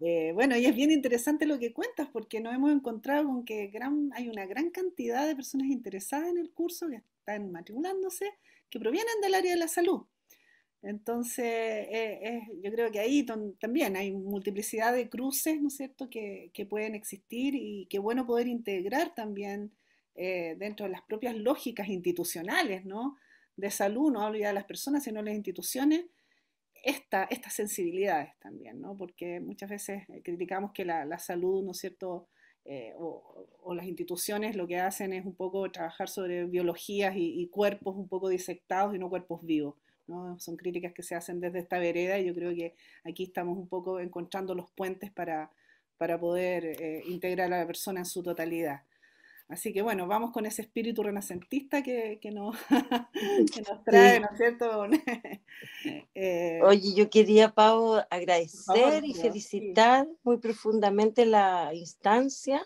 A: eh, bueno, y es bien interesante lo que cuentas, porque nos hemos encontrado con que hay una gran cantidad de personas interesadas en el curso que están matriculándose, que provienen del área de la salud. Entonces, eh, yo creo que ahí también hay multiplicidad de cruces, ¿no es cierto?, que, pueden existir y qué bueno poder integrar también eh, dentro de las propias lógicas institucionales, ¿no? De salud, no hablo ya de las personas, sino de las instituciones, estas sensibilidades también, ¿no? Porque muchas veces eh, criticamos que la, salud, ¿no es cierto?, eh, o, las instituciones lo que hacen es un poco trabajar sobre biologías y, cuerpos un poco disectados y no cuerpos vivos. ¿no? Son críticas que se hacen desde esta vereda y yo creo que aquí estamos un poco encontrando los puentes para, para poder eh, integrar a la persona en su totalidad. Así que bueno, vamos con ese espíritu renacentista que, nos, trae, ¿no es cierto? Eh, Oye,
G: yo quería, Pau, agradecer y felicitar muy profundamente la instancia.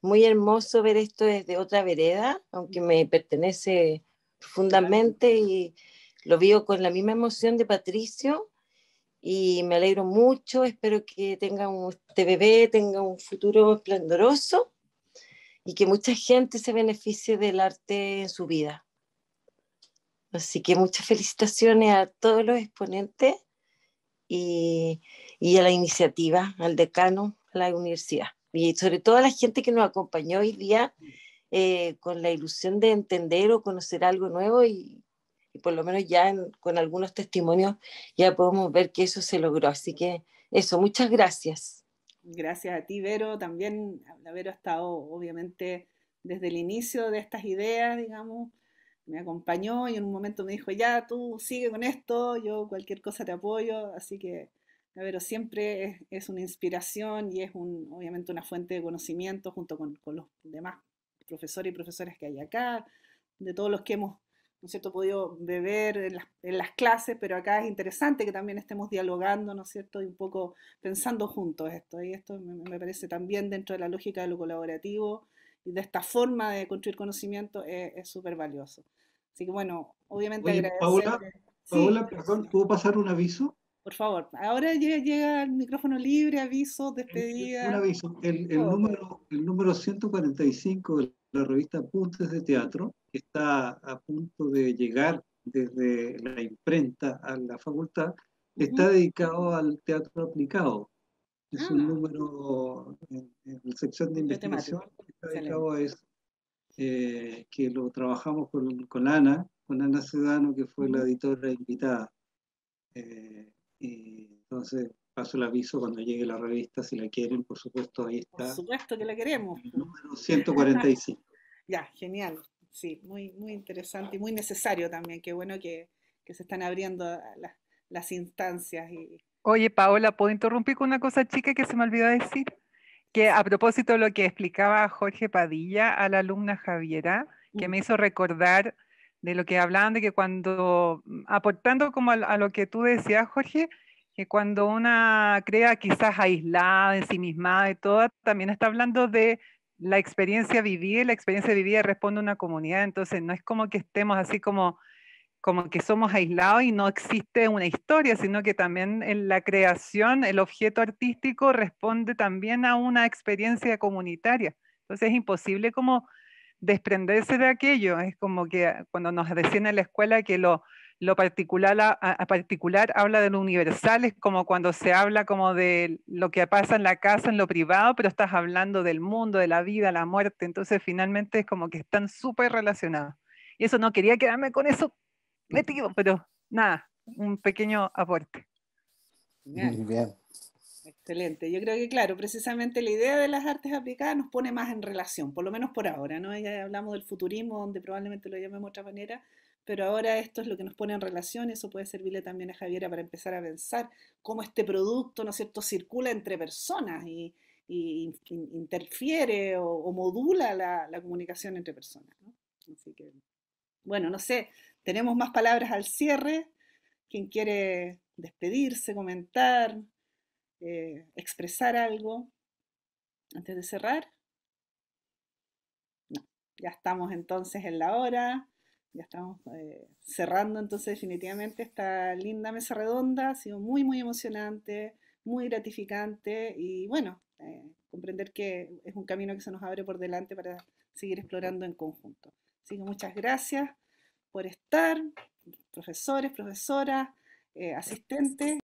G: Muy hermoso ver esto desde otra vereda, aunque mm. me pertenece profundamente y lo veo con la misma emoción de Patricio y me alegro mucho, espero que tenga un, este bebé tenga un futuro esplendoroso y que mucha gente se beneficie del arte en su vida. Así que muchas felicitaciones a todos los exponentes y, a la iniciativa, al decano, a la universidad y sobre todo a la gente que nos acompañó hoy día eh, con la ilusión de entender o conocer algo nuevo y, por lo menos ya con algunos testimonios ya podemos ver que eso se logró. Así que eso, muchas gracias.
A: Gracias a ti, Vero. También la Vero ha estado, obviamente, desde el inicio de estas ideas, digamos, me acompañó y en un momento me dijo, ya, tú sigue con esto, yo cualquier cosa te apoyo, así que Vero siempre es, una inspiración y es un, obviamente una fuente de conocimiento junto con, con los demás profesores y profesoras que hay acá, de todos los que hemos ¿no es cierto?, podido beber en las, clases, pero acá es interesante que también estemos dialogando, ¿no es cierto?, y un poco pensando juntos esto. Y esto me, parece también dentro de la lógica de lo colaborativo y de esta forma de construir conocimiento es súper valioso. Así que bueno, obviamente Oye, Paola, perdón, ¿puedo pasar un aviso? Por favor, ahora llega, el micrófono libre, aviso, despedida. Un aviso, el, el número, el número
H: 145 de la revista Puntes de Teatro que está a punto de llegar desde la imprenta a la facultad, está dedicado al teatro aplicado. Es un ah. número en, la sección de investigación que está dedicado a eso, eh, que lo trabajamos con, con, Ana, con Ana Sedano, que fue la editora invitada. Eh, y entonces paso el aviso cuando llegue la revista, si la quieren, por supuesto, ahí está. Por
A: supuesto que la queremos. El
I: número 145.
A: ya, genial sí, muy, muy interesante y muy necesario también. Qué bueno que, que se están abriendo las, las instancias. Y...
I: Oye, Paola, ¿puedo interrumpir con una cosa chica que se me olvidó decir? Que a propósito de lo que explicaba Jorge Padilla a la alumna Javiera, que me hizo recordar de lo que hablaban de que cuando, aportando como a, lo que tú decías, Jorge, que cuando una crea quizás aislada, ensimismada y toda, también está hablando de la experiencia vivida y la experiencia vivida responde a una comunidad, entonces no es como que estemos así como, como que somos aislados y no existe una historia, sino que también en la creación el objeto artístico responde también a una experiencia comunitaria. Entonces es imposible como desprenderse de aquello, es como que cuando nos decían en la escuela que lo lo particular, a, particular habla de lo universal, es como cuando se habla como de lo que pasa en la casa, en lo privado, pero estás hablando del mundo, de la vida, la muerte, entonces finalmente es como que están súper relacionados. Y eso no quería quedarme con eso metido, pero nada, un pequeño aporte.
B: Muy
A: bien. Excelente. Yo creo que, claro, precisamente la idea de las artes aplicadas nos pone más en relación, por lo menos por ahora, ¿no? Ya hablamos del futurismo, donde probablemente lo llamemos de otra manera, pero ahora esto es lo que nos pone en relación, eso puede servirle también a Javiera para empezar a pensar cómo este producto, ¿no es cierto?, circula entre personas y, interfiere o, modula la, comunicación entre personas. Así que, bueno, no sé, tenemos más palabras al cierre. ¿Quién quiere despedirse, comentar, eh, expresar algo antes de cerrar. ya estamos entonces en la hora ya estamos eh, cerrando entonces definitivamente esta linda mesa redonda. Ha sido muy, muy emocionante, muy gratificante y bueno, eh, comprender que es un camino que se nos abre por delante para seguir explorando en conjunto. Así que muchas gracias por estar, profesores, profesoras, eh, asistentes.